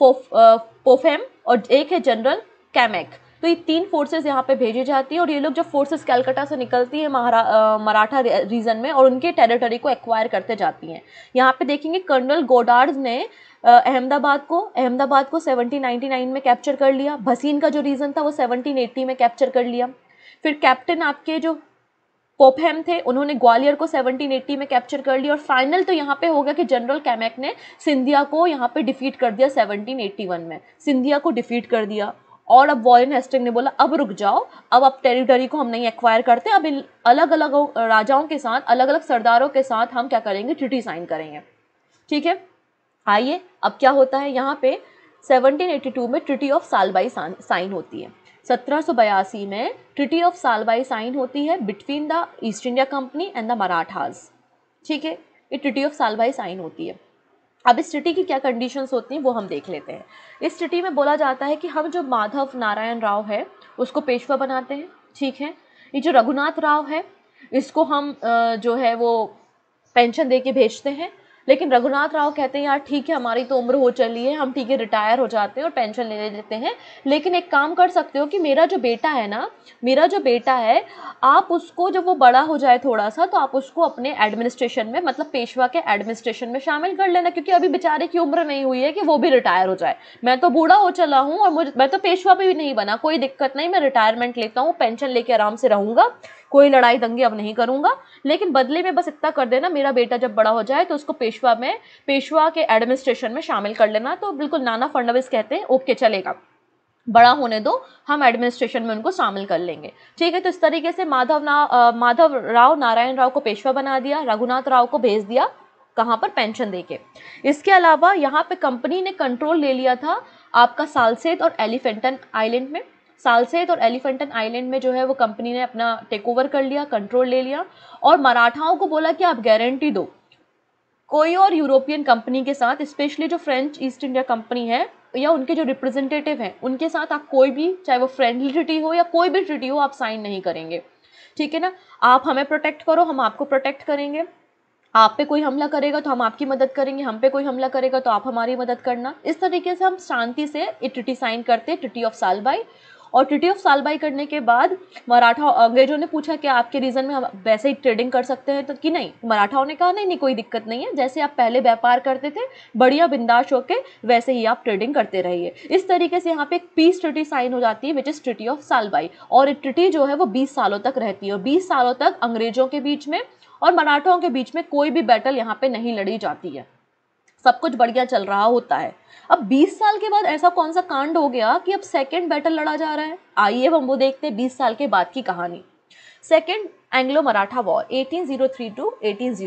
पोफेम uh, और एक है जनरल कैमेक तो ये तीन फोर्सेस यहाँ पे भेजी जाती है और ये लोग जब फोर्सेस कैलकाटा से निकलती है uh, मराठा रीजन में और उनके टेरिटरी को एक्वायर करते जाती हैं यहाँ पे देखेंगे कर्नल गोडार्ड ने uh, अहमदाबाद को अहमदाबाद को 1799 में कैप्चर कर लिया भसीन का जो रीजन था वो 1780 में कैप्चर कर लिया फिर कैप्टन आपके जो पोपहेम थे उन्होंने ग्वालियर को 1780 में कैप्चर कर लिया और फाइनल तो यहाँ पे गया कि जनरल कैमेक ने सिंधिया को यहाँ पे डिफीट कर दिया 1781 में सिंधिया को डिफीट कर दिया और अब वॉरेन हेस्टिंग ने बोला अब रुक जाओ अब अब टेरिटरी को हम नहीं एक्वायर करते अब अलग अलग राजाओं के साथ अलग अलग सरदारों के साथ हम क्या करेंगे ट्रिटी साइन करेंगे ठीक है आइए अब क्या होता है यहाँ पे 1782 में ट्रिटी ऑफ सालबाई साइन होती है सत्रह में ट्रिटी ऑफ सालवाई साइन होती है between the East India company and the Marathas ठीक है ये ट्रिटी ऑफ सालवाई साइन होती है अब इस ट्रिटी की क्या कंडीशंस होती हैं वो हम देख लेते हैं इस ट्रिटी में बोला जाता है कि हम जो माधव नारायण राव है उसको पेशवा बनाते हैं ठीक है ये जो रघुनाथ राव है इसको हम जो है वो पेंशन दे के भेजते हैं लेकिन रघुनाथ राव कहते हैं यार ठीक है हमारी तो उम्र हो चली है हम ठीक है रिटायर हो जाते हैं और पेंशन ले लेते हैं लेकिन एक काम कर सकते हो कि मेरा जो बेटा है ना मेरा जो बेटा है आप उसको जब वो बड़ा हो जाए थोड़ा सा तो आप उसको अपने एडमिनिस्ट्रेशन में मतलब पेशवा के एडमिनिस्ट्रेशन में शामिल कर लेना क्योंकि अभी बेचारे की उम्र नहीं हुई है कि वो भी रिटायर हो जाए मैं तो बूढ़ा हो चला हूँ और मुझे मैं तो पेशवा भी नहीं बना कोई दिक्कत नहीं मैं रिटायरमेंट लेता हूँ पेंशन लेके आराम से रहूँगा कोई लड़ाई दंगे अब नहीं करूंगा लेकिन बदले में बस इतना कर देना मेरा बेटा जब बड़ा हो जाए तो उसको पेशवा में पेशवा के एडमिनिस्ट्रेशन में शामिल कर लेना तो बिल्कुल नाना फडनविस कहते हैं ओके चलेगा बड़ा होने दो हम एडमिनिस्ट्रेशन में उनको शामिल कर लेंगे ठीक है तो इस तरीके से माधव ना माधव राव नारायण राव को पेशवा बना दिया रघुनाथ राव को भेज दिया कहाँ पर पेंशन देके इसके अलावा यहाँ पे कंपनी ने कंट्रोल ले लिया था आपका सालसेत और एलिफेंटन आइलैंड में सालसेत और एलिफेंटन आइलैंड में जो है वो कंपनी ने अपना टेक ओवर कर लिया कंट्रोल ले लिया और मराठाओं को बोला कि आप गारंटी दो कोई और यूरोपियन कंपनी के साथ स्पेशली जो फ्रेंच ईस्ट इंडिया कंपनी है या उनके जो रिप्रेजेंटेटिव हैं उनके साथ आप कोई भी चाहे वो फ्रेंडली ट्रिटी हो या कोई भी ट्रिटी हो आप साइन नहीं करेंगे ठीक है ना आप हमें प्रोटेक्ट करो हम आपको प्रोटेक्ट करेंगे आप पे कोई हमला करेगा तो हम आपकी मदद करेंगे हम पे कोई हमला करेगा तो आप हमारी मदद करना इस तरीके से हम शांति से ये ट्रिटी साइन करते ट्रिटी ऑफ सालबाई और ट्रिटी ऑफ सालबाई करने के बाद मराठा अंग्रेजों ने पूछा कि आपके रीजन में हम वैसे ही ट्रेडिंग कर सकते हैं तो कि नहीं मराठाओं ने कहा नहीं नहीं कोई दिक्कत नहीं है जैसे आप पहले व्यापार करते थे बढ़िया बिंदाश होकर वैसे ही आप ट्रेडिंग करते रहिए इस तरीके से यहाँ पे एक पीस ट्रिटी साइन हो जाती है which is treaty of Salbai और ट्रिटी जो है वो बीस सालों तक रहती है और बीस सालों तक अंग्रेजों के बीच में और मराठों के बीच में कोई भी बैटल यहाँ पे नहीं लड़ी जाती है सब कुछ बढ़िया चल रहा होता है अब 20 साल के बाद ऐसा कौन सा कांड हो गया कि अब सेकेंड बैटल लड़ा जा रहा है आइए हम वो देखते हैं बीस साल के बाद की कहानी second Anglo Maratha war 1803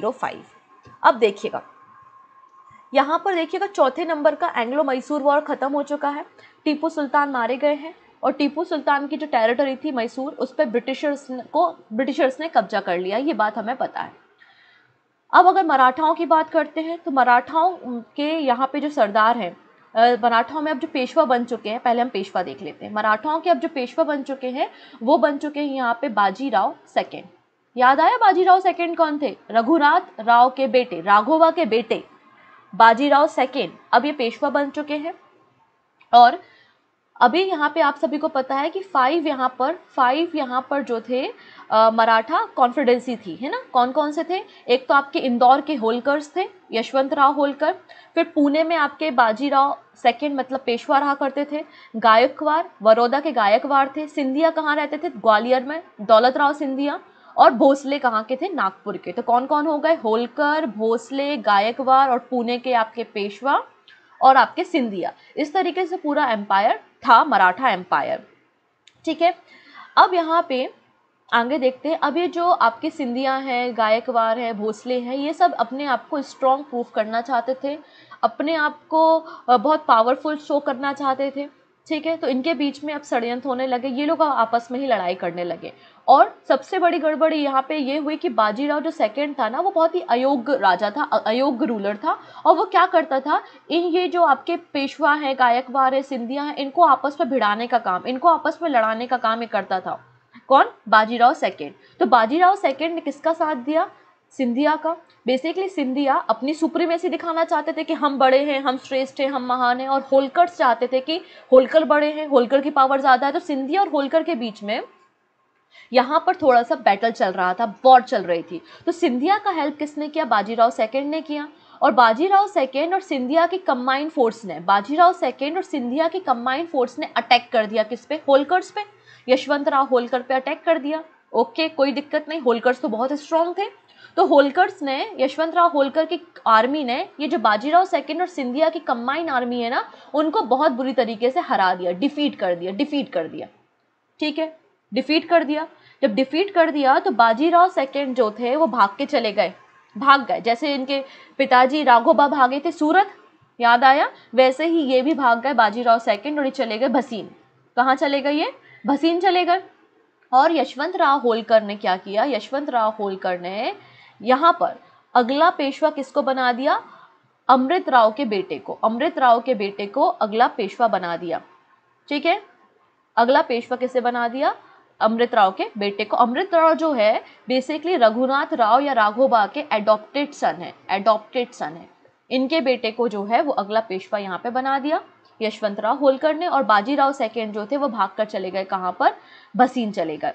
to five अब देखिएगा यहाँ पर देखिएगा चौथे नंबर का एंग्लो मैसूर वॉर खत्म हो चुका है टीपू सुल्तान मारे गए हैं और टीपू सुल्तान की जो टेरिटरी थी मैसूर उस पर ब्रिटिशर्स को ब्रिटिशर्स ने कब्जा कर लिया ये बात हमें पता है अब अगर मराठाओं की बात करते हैं तो मराठाओं के यहाँ पे जो सरदार हैं मराठाओं में अब जो पेशवा बन चुके हैं पहले हम पेशवा देख लेते हैं मराठाओं के अब जो पेशवा बन चुके हैं वो बन चुके हैं यहाँ पे बाजीराव सेकेंड याद आया बाजीराव सेकेंड कौन थे रघुनाथ राव के बेटे राघोवा के बेटे बाजीराव सेकेंड अब ये पेशवा बन चुके हैं और अभी यहाँ पे आप सभी को पता है कि फाइव यहाँ पर फाइव यहाँ पर जो थे मराठा कॉन्फिडेंसी थी है ना कौन कौन से थे एक तो आपके इंदौर के होलकर्स थे यशवंत राव होलकर फिर पुणे में आपके बाजीराव सेकंड मतलब पेशवा रहा करते थे गायकवार वरोदा के गायकवार थे सिंधिया कहाँ रहते थे ग्वालियर में दौलत राव सिंधिया और भोसले कहाँ के थे नागपुर के तो कौन कौन हो गए होलकर भोसले गायकवार और पुणे के आपके पेशवा और आपके सिंधिया इस तरीके से पूरा एम्पायर था मराठा एम्पायर ठीक है अब यहाँ पे आगे देखते हैं अब ये जो आपके सिंधिया हैं गायकवाड़ हैं भोसले हैं ये सब अपने आप को स्ट्रॉन्ग प्रूफ करना चाहते थे अपने आप को बहुत पावरफुल शो करना चाहते थे ठीक है तो इनके बीच में अब षडयंत्र होने लगे ये लोग आपस में ही लड़ाई करने लगे और सबसे बड़ी गड़बड़ी यहाँ पे ये हुई कि बाजीराव जो सेकंड था ना वो बहुत ही अयोग्य राजा था अयोग्य रूलर था और वो क्या करता था इन ये जो आपके पेशवा हैं गायकवार हैं सिंधिया हैं इनको आपस में भिड़ाने का काम इनको आपस में लड़ाने का काम ये करता था कौन बाजीराव सेकेंड तो बाजीराव सेकेंड ने किसका साथ दिया सिंधिया का बेसिकली सिंधिया अपनी सुप्रीमेसी दिखाना चाहते थे कि हम बड़े हैं हम श्रेष्ठ हैं हम महान हैं और होलकर चाहते थे कि होलकर बड़े हैं होलकर की पावर ज़्यादा है तो सिंधिया और होलकर के बीच में यहाँ पर थोड़ा सा बैटल चल रहा था वॉर चल रही थी तो सिंधिया का हेल्प किसने किया बाजीराव सेकेंड ने किया और बाजीराव सेकेंड और सिंधिया की कम्बाइंड फोर्स ने बाजीराव सेकेंड और सिंधिया की कम्बाइंड फोर्स ने अटैक कर दिया किस पे होलकर्स पे यशवंत राव होलकर पे अटैक कर दिया ओके कोई दिक्कत नहीं होलकर्स तो बहुत स्ट्रांग थे तो होलकर्स ने यशवंत राव होलकर की आर्मी ने ये जो बाजीराव सेकेंड और सिंधिया की कम्बाइंड आर्मी है ना उनको बहुत बुरी तरीके से हरा दिया डिफीट कर दिया डिफीट कर दिया ठीक है डिफीट कर दिया जब डिफीट कर दिया तो बाजीराव सेकेंड जो थे वो भाग के चले गए भाग गए जैसे इनके पिताजी राघोबा भागे थे सूरत याद आया वैसे ही ये भी भाग गए बाजीराव सेकेंड और ये चले गए भसीन कहाँ चले गए ये भसीन चले गए और यशवंत राव होलकर ने क्या किया यशवंत राव होलकर ने यहाँ पर अगला पेशवा किसको बना दिया अमृत राव के बेटे को अमृत राव के बेटे को अगला पेशवा बना दिया ठीक है अगला पेशवा किसे बना दिया अमृत राव के बेटे को अमृत राव जो है बेसिकली रघुनाथ राव या राघोबा के एडोप्टेड सन है एडॉप्टेड सन है इनके बेटे को जो है वो अगला पेशवा यहाँ पे बना दिया यशवंत राव होलकर ने और बाजीराव सेकेंड जो थे वो भागकर चले गए कहाँ पर भसीन चले गए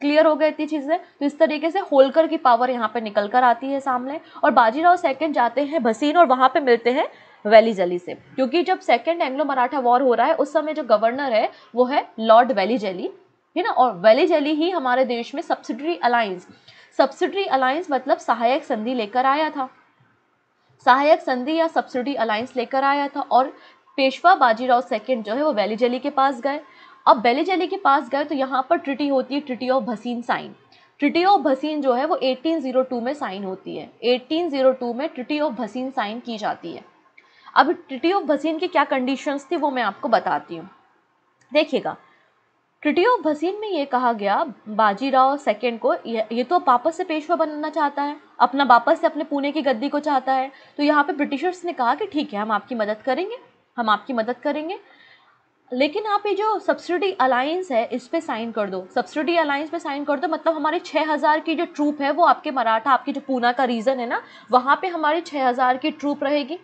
क्लियर हो गए इतनी चीज़ें तो इस तरीके से होलकर की पावर यहाँ पे निकल कर आती है सामने और बाजीराव सेकेंड जाते हैं भसीन और वहाँ पे मिलते हैं वैली जली से क्योंकि जब सेकेंड एंग्लो मराठा वॉर हो रहा है उस समय जो गवर्नर है वो है लॉर्ड वैली जली है ना और वेलेज जली ही हमारे देश में सब्सिडरी अलायंस सब्सिडरी अलायंस मतलब सहायक संधि लेकर आया था सहायक संधि या सब्सिडी अलायंस लेकर आया था और पेशवा बाजीराव सेकंड जो है वो वेलेज जली के पास गए अब बेलेज जली के पास गए तो यहाँ पर ट्रिटी होती है treaty of Bassein sign treaty of Bassein जो है वो 1802 में साइन होती है 1802 में ट्रिटी ऑफ भसीन साइन की जाती है अब ट्रिटी ऑफ भसीन की क्या कंडीशंस थी वो मैं आपको बताती हूँ देखिएगा ट्रिटी ऑफ भसीन में ये कहा गया बाजीराव सेकेंड को ये तो वापस से पेशवा बनना चाहता है अपना वापस से अपने पुणे की गद्दी को चाहता है तो यहाँ पे ब्रिटिशर्स ने कहा कि ठीक है हम आपकी मदद करेंगे हम आपकी मदद करेंगे लेकिन आप ये जो सब्सिडी अलायंस है इस पर साइन कर दो सब्सिडी अलायंस पे साइन कर दो मतलब हमारे छः हजार की जो ट्रूप है वो आपके मराठा आपके जो पूना का रीज़न है ना वहाँ पे हमारी हजार की ट्रूप रहेगी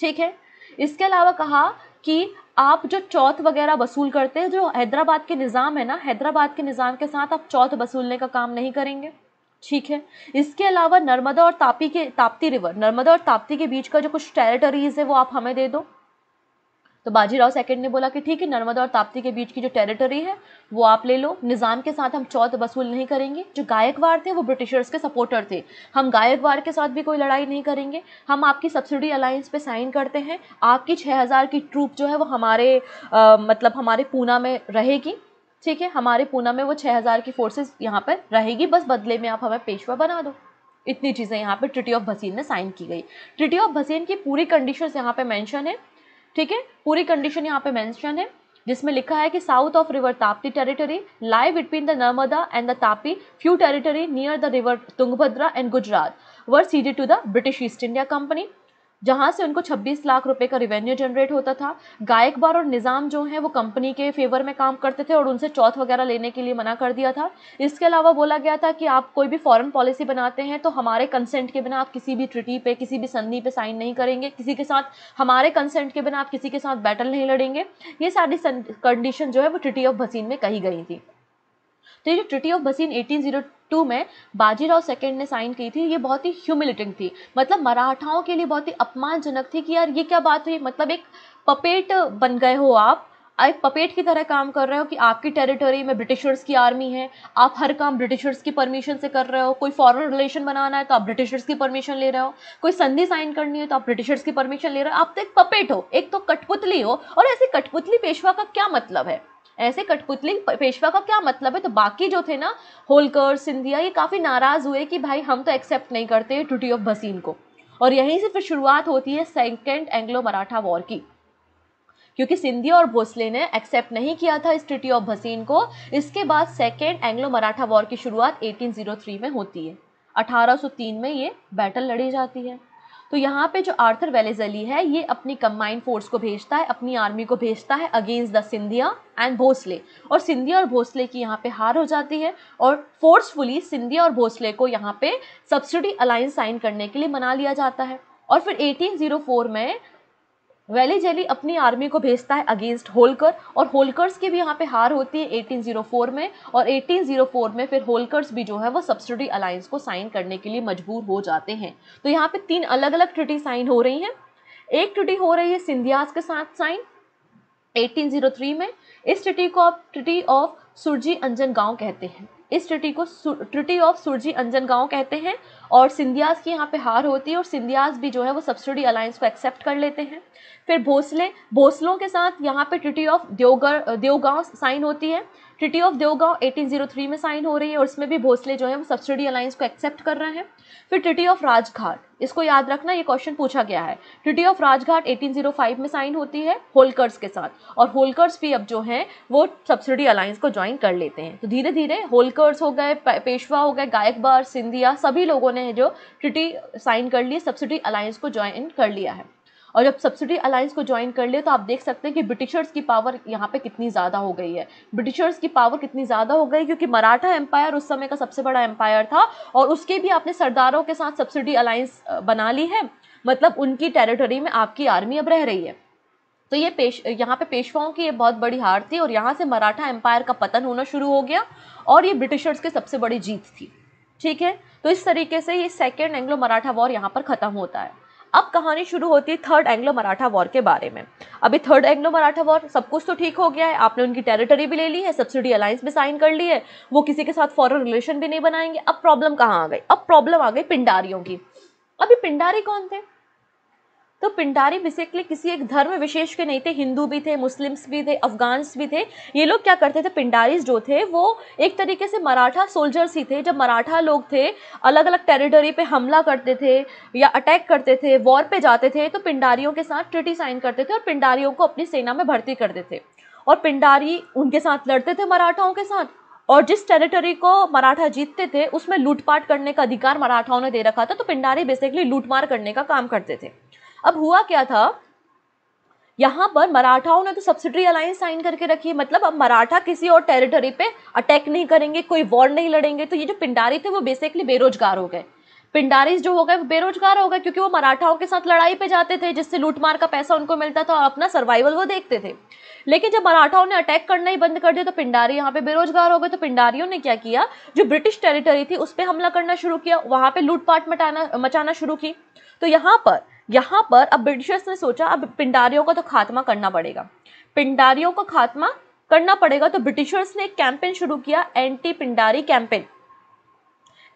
ठीक है इसके अलावा कहा कि आप जो चौथ वगैरह वसूल करते हैं जो हैदराबाद के निज़ाम है ना हैदराबाद के निज़ाम के साथ आप चौथ वसूलने का काम नहीं करेंगे ठीक है इसके अलावा नर्मदा और तापी के ताप्ती रिवर नर्मदा और ताप्ती के बीच का जो कुछ टेरिटरीज है वो आप हमें दे दो तो बाजीराव सेकंड ने बोला कि ठीक है नर्मदा और ताप्ती के बीच की जो टेरिटरी है वो आप ले लो निज़ाम के साथ हम चौथ वसूल नहीं करेंगे जो गायकवाड़ थे वो ब्रिटिशर्स के सपोर्टर थे हम गायकवाड़ के साथ भी कोई लड़ाई नहीं करेंगे हम आपकी सब्सिडी अलायंस पे साइन करते हैं आपकी छः की ट्रूप जो है वो हमारे आ, मतलब हमारे पूना में रहेगी ठीक है हमारे पूना में वो छः की फोर्सेज यहाँ पर रहेगी बस बदले में आप हमें पेशवा बना दो इतनी चीज़ें यहाँ पर ट्रिटी ऑफ भसीन ने साइन की गई ट्रिटी ऑफ भसीन की पूरी कंडीशन यहाँ पर मैंशन है ठीक है पूरी कंडीशन यहाँ पे मेंशन है जिसमें लिखा है कि south of river Tapti territory lie between the Narmada and the Tapi few territory near the river Tungabhadra and Gujarat were ceded to the British East India company जहाँ से उनको 26 लाख रुपए का रिवेन्यू जनरेट होता था गायकबार और निज़ाम जो हैं वो कंपनी के फेवर में काम करते थे और उनसे चौथ वगैरह लेने के लिए मना कर दिया था इसके अलावा बोला गया था कि आप कोई भी फॉरेन पॉलिसी बनाते हैं तो हमारे कंसेंट के बिना आप किसी भी ट्रिटी पे किसी भी संधि पे साइन नहीं करेंगे किसी के साथ हमारे कंसेंट के बिना आप किसी के साथ बैटल नहीं लड़ेंगे ये सारी कंडीशन जो है वो ट्रिटी ऑफ भसीन में कही गई थी तो ये जो ट्रिटी ऑफ बसीन 1802 में बाजीराव सेकेंड ने साइन की थी ये बहुत ही ह्यूमिलेटिंग थी मतलब मराठाओं के लिए बहुत ही अपमानजनक थी कि यार ये क्या बात हुई मतलब एक पपेट बन गए हो आप एक पपेट की तरह काम कर रहे हो कि आपकी टेरिटरी में ब्रिटिशर्स की आर्मी है आप हर काम ब्रिटिशर्स की परमिशन से कर रहे हो कोई फॉरेन रिलेशन बनाना है तो आप ब्रिटिशर्स की परमिशन ले रहे हो कोई संधि साइन करनी है तो आप ब्रिटिशर्स की परमिशन ले रहे हो आप तो एक पपेट हो एक तो कठपुतली हो और ऐसी कठपुतली पेशवा का क्या मतलब है ऐसे कठपुतली पेशवा का क्या मतलब है तो बाकी जो थे ना होलकर सिंधिया ये काफ़ी नाराज़ हुए कि भाई हम तो एक्सेप्ट नहीं करते ट्रुटी ऑफ भसीन को और यहीं से फिर शुरुआत होती है सेकेंड एंग्लो मराठा वॉर की क्योंकि सिंधिया और भोसले ने एक्सेप्ट नहीं किया था इस ट्रिटी ऑफ भसीन को इसके बाद सेकेंड एंग्लो मराठा वॉर की शुरुआत 1803 में होती है 1803 में ये बैटल लड़ी जाती है तो यहाँ पे जो आर्थर वेलेजली है ये अपनी कम्बाइंड फोर्स को भेजता है अपनी आर्मी को भेजता है against the Scindia and Bhosle और सिंधिया और भोसले की यहाँ पे हार हो जाती है और फोर्सफुली सिंधिया और भोसले को यहाँ पे सब्सिडी अलायंस साइन करने के लिए मना लिया जाता है और फिर 1804 में वैली जेली अपनी आर्मी को भेजता है अगेंस्ट होलकर और होलकर्स की भी यहाँ पे हार होती है 1804 में और 1804 में फिर होलकर्स भी जो है वो सब्सिडी अलायंस को साइन करने के लिए मजबूर हो जाते हैं तो यहाँ पे तीन अलग अलग ट्रिटी साइन हो रही हैं एक ट्रिटी हो रही है सिंधियाज के साथ साइन 1803 में इस ट्रिटी को आप ट्रिटी ऑफ सुरजी अंजन गाँव कहते हैं इस त्रुटि को त्रुटि ऑफ सुरजी अंजन गांव कहते हैं और सिंधियाज की यहाँ पे हार होती है और सिंधियाज भी जो है वो सब्सिडी अलायंस को एक्सेप्ट कर लेते हैं फिर भोसले भोसलों के साथ यहाँ पे treaty of Devgarh Deogaon sign होती है ट्रिटी ऑफ देवगांव 1803 में साइन हो रही है और इसमें भी भोसले जो है वो सब्सिडी अलायंस को एक्सेप्ट कर रहे हैं फिर ट्रिटी ऑफ राजघाट इसको याद रखना ये क्वेश्चन पूछा गया है ट्रिटी ऑफ राजघाट 1805 में साइन होती है होलकर्स के साथ और होलकर्स भी अब जो हैं वो सब्सिडी अलायंस को ज्वाइन कर लेते हैं तो धीरे धीरे होलकर्स हो गए पेशवा हो गए गायकबार सिंधिया सभी लोगों ने जो ट्रिटी साइन कर ली सब्सिडी अलायंस को ज्वाइन कर लिया है और जब सब्सिडी अलायंस को ज्वाइन कर लिया तो आप देख सकते हैं कि ब्रिटिशर्स की पावर यहाँ पे कितनी ज़्यादा हो गई है ब्रिटिशर्स की पावर कितनी ज़्यादा हो गई क्योंकि मराठा एम्पायर उस समय का सबसे बड़ा एम्पायर था और उसके भी आपने सरदारों के साथ सब्सिडी अलायंस बना ली है मतलब उनकी टेरिटरी में आपकी आर्मी अब रह रही है तो ये पेश यहाँ पे पेशवाओं की ये बहुत बड़ी हार थी और यहाँ से मराठा एम्पायर का पतन होना शुरू हो गया और ये ब्रिटिशर्स की सबसे बड़ी जीत थी ठीक है तो इस तरीके से ये सेकेंड एंग्लो मराठा वॉर यहाँ पर ख़त्म होता है अब कहानी शुरू होती है थर्ड एंग्लो मराठा वॉर के बारे में अभी थर्ड एंग्लो मराठा वॉर सब कुछ तो ठीक हो गया है आपने उनकी टेरिटरी भी ले ली है सब्सिडी अलायंस भी साइन कर ली है वो किसी के साथ फॉरन रिलेशन भी नहीं बनाएंगे अब प्रॉब्लम कहाँ आ गई अब प्रॉब्लम आ गई पिंडारियों की अभी पिंडारी कौन थे तो पिंडारी बेसिकली किसी एक धर्म विशेष के नहीं थे हिंदू भी थे मुस्लिम्स भी थे अफगान्स भी थे ये लोग क्या करते थे पिंडारीज जो थे वो एक तरीके से मराठा सोल्जर्स ही थे जब मराठा लोग थे अलग अलग टेरिटरी पे हमला करते थे या अटैक करते थे वॉर पे जाते थे तो पिंडारियों के साथ ट्रिटी साइन करते थे और पिंडारियों को अपनी सेना में भर्ती करते थे और पिंडारी उनके साथ लड़ते थे मराठाओं के साथ और जिस टेरिटरी को मराठा जीतते थे उसमें लूटपाट करने का अधिकार मराठाओं ने दे रखा था तो पिंडारी बेसिकली लूटमार करने का काम करते थे अब हुआ क्या था यहाँ पर मराठाओं ने तो सब्सिडी अलायंस साइन करके रखी है मतलब अब मराठा किसी और टेरिटरी पे अटैक नहीं करेंगे कोई वॉर नहीं लड़ेंगे तो ये जो पिंडारी थे वो बेसिकली बेरोजगार हो गए पिंडारीज जो हो गए वो बेरोजगार हो गए क्योंकि वो मराठाओं के साथ लड़ाई पे जाते थे जिससे लूटमार का पैसा उनको मिलता था और अपना सर्वाइवल वो देखते थे लेकिन जब मराठाओं ने अटैक करना ही बंद कर दिया तो पिंडारी यहाँ पे बेरोजगार हो गए तो पिंडारियों ने क्या किया जो ब्रिटिश टेरिटरी थी उस पर हमला करना शुरू किया वहाँ पे लूटपाट मटाना मचाना शुरू की तो यहाँ पर यहाँ पर अब ब्रिटिशर्स ने सोचा अब पिंडारियों का तो खात्मा करना पड़ेगा पिंडारियों का खात्मा करना पड़ेगा तो ब्रिटिशर्स ने एक कैंपेन शुरू किया anti Pindari campaign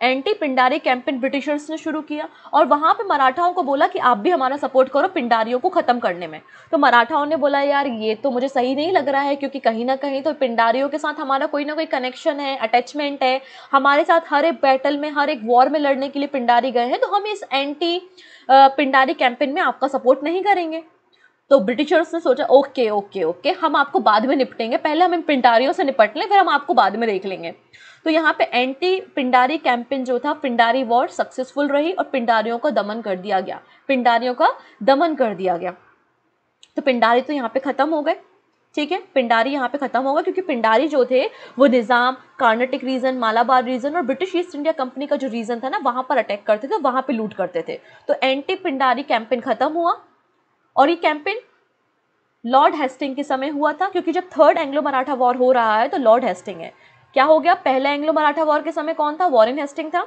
anti Pindari campaign Britishers ने शुरू किया और वहाँ पे मराठाओं को बोला कि आप भी हमारा सपोर्ट करो पिंडारियों को ख़त्म करने में तो मराठाओं ने बोला यार ये तो मुझे सही नहीं लग रहा है क्योंकि कहीं ना कहीं तो पिंडारियों के साथ हमारा कोई ना कोई कनेक्शन है अटैचमेंट है हमारे साथ हर एक बैटल में हर एक वॉर में लड़ने के लिए पिंडारी गए हैं तो हम इस एंटी पिंडारी कैंपेन में आपका सपोर्ट नहीं करेंगे तो ब्रिटिशर्स ने सोचा ओके ओके ओके हम आपको बाद में निपटेंगे पहले हम इन पिंडारियों से निपट लें फिर हम आपको बाद में देख लेंगे तो यहाँ पे एंटी पिंडारी कैंपेन जो था पिंडारी वॉर सक्सेसफुल रही और पिंडारियों का दमन कर दिया गया पिंडारियों का दमन कर दिया गया तो पिंडारी तो यहाँ पे ख़त्म हो गए ठीक है पिंडारी यहाँ पे ख़त्म होगा क्योंकि पिंडारी जो थे वो Nizam Carnatic region Malabar region और ब्रिटिश ईस्ट इंडिया कंपनी का जो रीजन था ना वहाँ पर अटैक करते थे वहाँ पे लूट करते थे तो एंटी पिंडारी कैंपेन ख़त्म हुआ और ये कैंपेन लॉर्ड हेस्टिंग के समय हुआ था क्योंकि जब थर्ड एंग्लो मराठा वॉर हो रहा है तो लॉर्ड हेस्टिंग है क्या हो गया पहला एंग्लो मराठा वॉर के समय कौन था वॉरेन हेस्टिंग था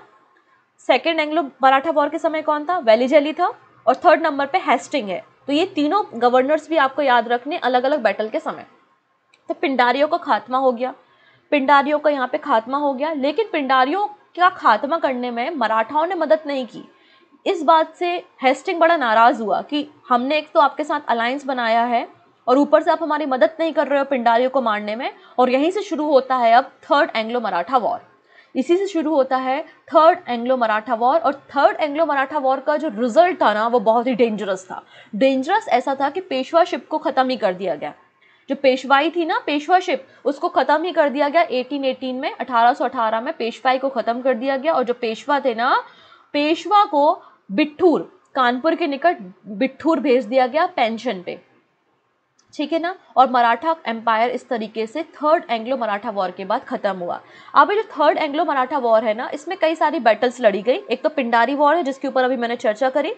सेकेंड एंग्लो मराठा वॉर के समय कौन था वेलीजेली था और थर्ड नंबर पे हेस्टिंग है तो ये तीनों गवर्नर्स भी आपको याद रखने अलग अलग बैटल के समय तो पिंडारियों का खात्मा हो गया पिंडारियों का यहाँ पे खात्मा हो गया लेकिन पिंडारियों का खात्मा करने में मराठाओं ने मदद नहीं की इस बात से हेस्टिंग बड़ा नाराज़ हुआ कि हमने एक तो आपके साथ अलायंस बनाया है और ऊपर से आप हमारी मदद नहीं कर रहे हो पिंडारियों को मारने में और यहीं से शुरू होता है अब थर्ड एंग्लो मराठा वॉर इसी से शुरू होता है थर्ड एंग्लो मराठा वॉर और थर्ड एंग्लो मराठा वॉर का जो रिजल्ट था ना वो बहुत ही डेंजरस था डेंजरस ऐसा था कि पेशवा शिप को ख़त्म ही कर दिया गया जो पेशवाई थी ना पेशवा शिप उसको ख़त्म ही कर दिया गया 1818 में 1818 में पेशवाई को ख़त्म कर दिया गया और जो पेशवा थे ना पेशवा को बिट्ठूर कानपुर के निकट बिट्ठूर भेज दिया गया पेंशन पे ठीक है ना और मराठा एम्पायर इस तरीके से थर्ड एंग्लो मराठा वॉर के बाद खत्म हुआ अब ये जो थर्ड एंग्लो मराठा वॉर है ना इसमें कई सारी बैटल्स लड़ी गई एक तो पिंडारी वॉर है जिसके ऊपर अभी मैंने चर्चा करी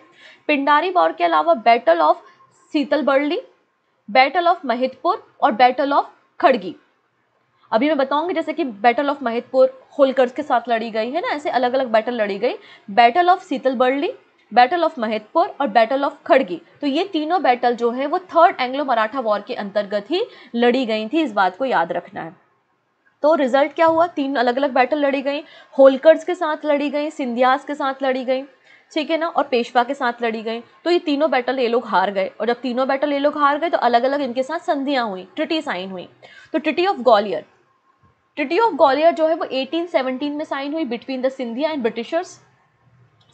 पिंडारी वॉर के अलावा battle of Sital battle of Mahitpur और बैटल ऑफ खड़गी अभी मैं बताऊंगी जैसे कि बैटल ऑफ महितपुर होलकर्स के साथ लड़ी गई है ना ऐसे अलग अलग बैटल लड़ी गई battle of Sitabuldi battle of Mahitpur और बैटल ऑफ खड़गी तो ये तीनों बैटल जो है वो थर्ड एंग्लो मराठा वॉर के अंतर्गत ही लड़ी गई थी इस बात को याद रखना है तो रिजल्ट क्या हुआ तीन अलग अलग बैटल लड़ी गई होलकर्स के साथ लड़ी गई सिंधियास के साथ लड़ी गई ठीक है ना और पेशवा के साथ लड़ी गई तो ये तीनों बैटल ये लोग हार गए और जब तीनों बैटल ये लोग हार गए तो अलग अलग इनके साथ संधियाँ हुई ट्रिटी साइन हुई तो treaty of Gwalior treaty of Gwalior जो है वो 1817 में साइन हुई between the Scindia and Britishers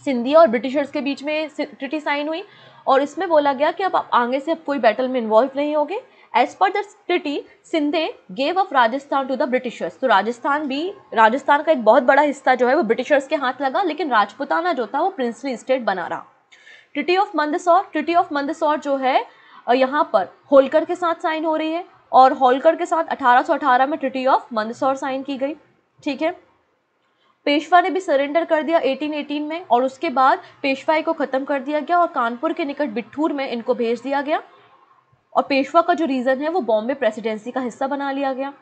Scindia और ब्रिटिशर्स के बीच में ट्रिटी साइन हुई और इसमें बोला गया कि अब आप आगे से अब कोई बैटल में इन्वॉल्व नहीं होगे as per the treaty Sindhe gave off Rajasthan to the Britishers तो राजस्थान भी राजस्थान का एक बहुत बड़ा हिस्सा जो है वो ब्रिटिशर्स के हाथ लगा लेकिन राजपुताना जो था वो प्रिंसली स्टेट बना रहा treaty of Mandsaur treaty of Mandsaur जो है यहाँ पर होलकर के साथ साइन हो रही है और होलकर के साथ 1818 में ट्रिटी ऑफ मंदसौर साइन की गई ठीक है पेशवा ने भी सरेंडर कर दिया 1818 में और उसके बाद पेशवाई को ख़त्म कर दिया गया और कानपुर के निकट बिट्ठूर में इनको भेज दिया गया और पेशवा का जो रीज़न है वो बॉम्बे प्रेसिडेंसी का हिस्सा बना लिया गया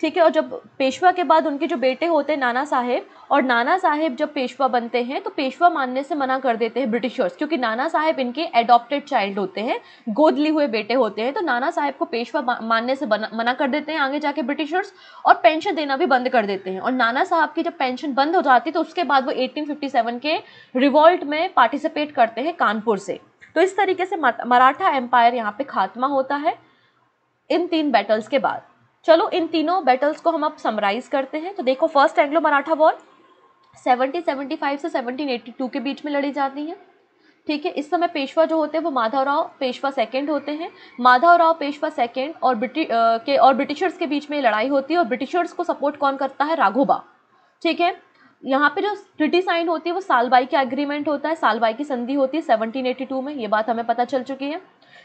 ठीक है और जब पेशवा के बाद उनके जो बेटे होते हैं नाना साहेब और नाना साहेब जब पेशवा बनते हैं तो पेशवा मानने से मना कर देते हैं ब्रिटिशर्स क्योंकि नाना साहेब इनके एडॉप्टेड चाइल्ड होते हैं गोद लिए हुए बेटे होते हैं तो नाना साहेब को पेशवा मानने से मना कर देते हैं आगे जाके ब्रिटिशर्स और पेंशन देना भी बंद कर देते हैं और नाना साहब की जब पेंशन बंद हो जाती है तो उसके बाद वो एटीन के रिवॉल्ट में पार्टिसिपेट करते हैं कानपुर से तो इस तरीके से मराठा एम्पायर यहाँ पे खात्मा होता है इन तीन बैटल्स के बाद चलो इन तीनों बैटल्स को हम अब समराइज करते हैं तो देखो फर्स्ट एंग्लो मराठा वॉर 1775 से 1782 के बीच में लड़ी जाती है ठीक है इस समय पेशवा जो होते हैं वो माधवराव पेशवा सेकंड होते हैं माधवराव पेशवा सेकंड और ब्रिटि के और ब्रिटिशर्स के बीच में लड़ाई होती है और ब्रिटिशर्स को सपोर्ट कौन करता है राघोबा ठीक है यहाँ पे जो ट्रिटी साइन होती है वो सालबाई का एग्रीमेंट होता है सालबाई की संधि होती है 1782 में ये बात हमें पता चल चुकी है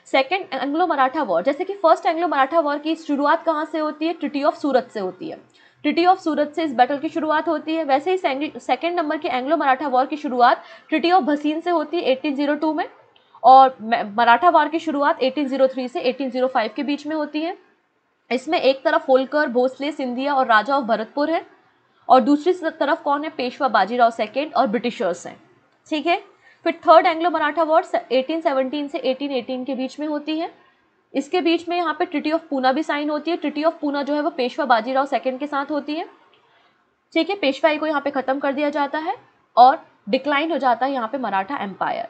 सेकेंड एंग्लो मराठा वॉर जैसे कि फर्स्ट एंग्लो मराठा वॉर की शुरुआत कहाँ से होती है ट्रिटी ऑफ सूरत से होती है ट्रिटी ऑफ सूरत से इस बैटल की शुरुआत होती है वैसे ही सेकेंड नंबर के एंग्लो मराठा वॉर की शुरुआत ट्रिटी ऑफ भसीन से होती है टू oh में और मराठा वॉर की शुरुआत 1803 से 1805 के बीच में होती है इसमें एक तरफ होलकर भोसले सिंधिया और राजा ऑफ भरतपुर है और दूसरी तरफ कौन है पेशवा बाजीराव सेकेंड और ब्रिटिशर्स हैं ठीक है फिर थर्ड एंग्लो मराठा वॉर 1817 से 1818 के बीच में होती है इसके बीच में यहाँ पे ट्रिटी ऑफ पूना भी साइन होती है ट्रिटी ऑफ पूना जो है वो पेशवा बाजीराव सेकेंड के साथ होती है ठीक है पेशवाई को यहाँ पे ख़त्म कर दिया जाता है और डिक्लाइन हो जाता है यहाँ पे मराठा एम्पायर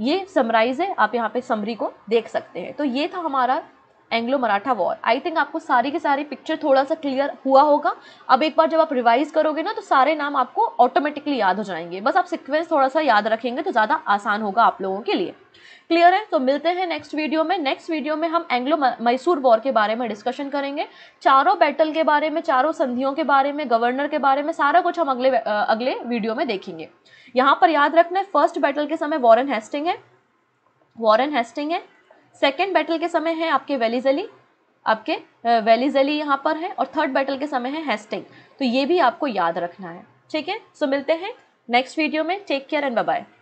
ये समराइज है आप यहाँ पे समरी को देख सकते हैं तो ये था हमारा Anglo Maratha war I think आपको सारी की सारी पिक्चर थोड़ा सा क्लियर हुआ होगा अब एक बार जब आप रिवाइज करोगे ना तो सारे नाम आपको ऑटोमेटिकली याद हो जाएंगे बस आप सिक्वेंस थोड़ा सा याद रखेंगे तो ज़्यादा आसान होगा आप लोगों के लिए क्लियर है तो मिलते हैं नेक्स्ट वीडियो में नेक्स्ट वीडियो में हम एंग्लो मैसूर वॉर के बारे में डिस्कशन करेंगे चारों बैटल के बारे में चारों संधियों के बारे में गवर्नर के बारे में सारा कुछ हम अगले अगले वीडियो में देखेंगे यहाँ पर याद रखना है फर्स्ट बैटल के समय वॉरन हेस्टिंग है वॉरन हेस्टिंग है सेकेंड बैटल के समय है आपके वैली जली आपके वैली जली यहाँ पर है और थर्ड बैटल के समय है हेस्टिंग तो ये भी आपको याद रखना है ठीक है सो मिलते हैं नेक्स्ट वीडियो में टेक केयर एंड बाय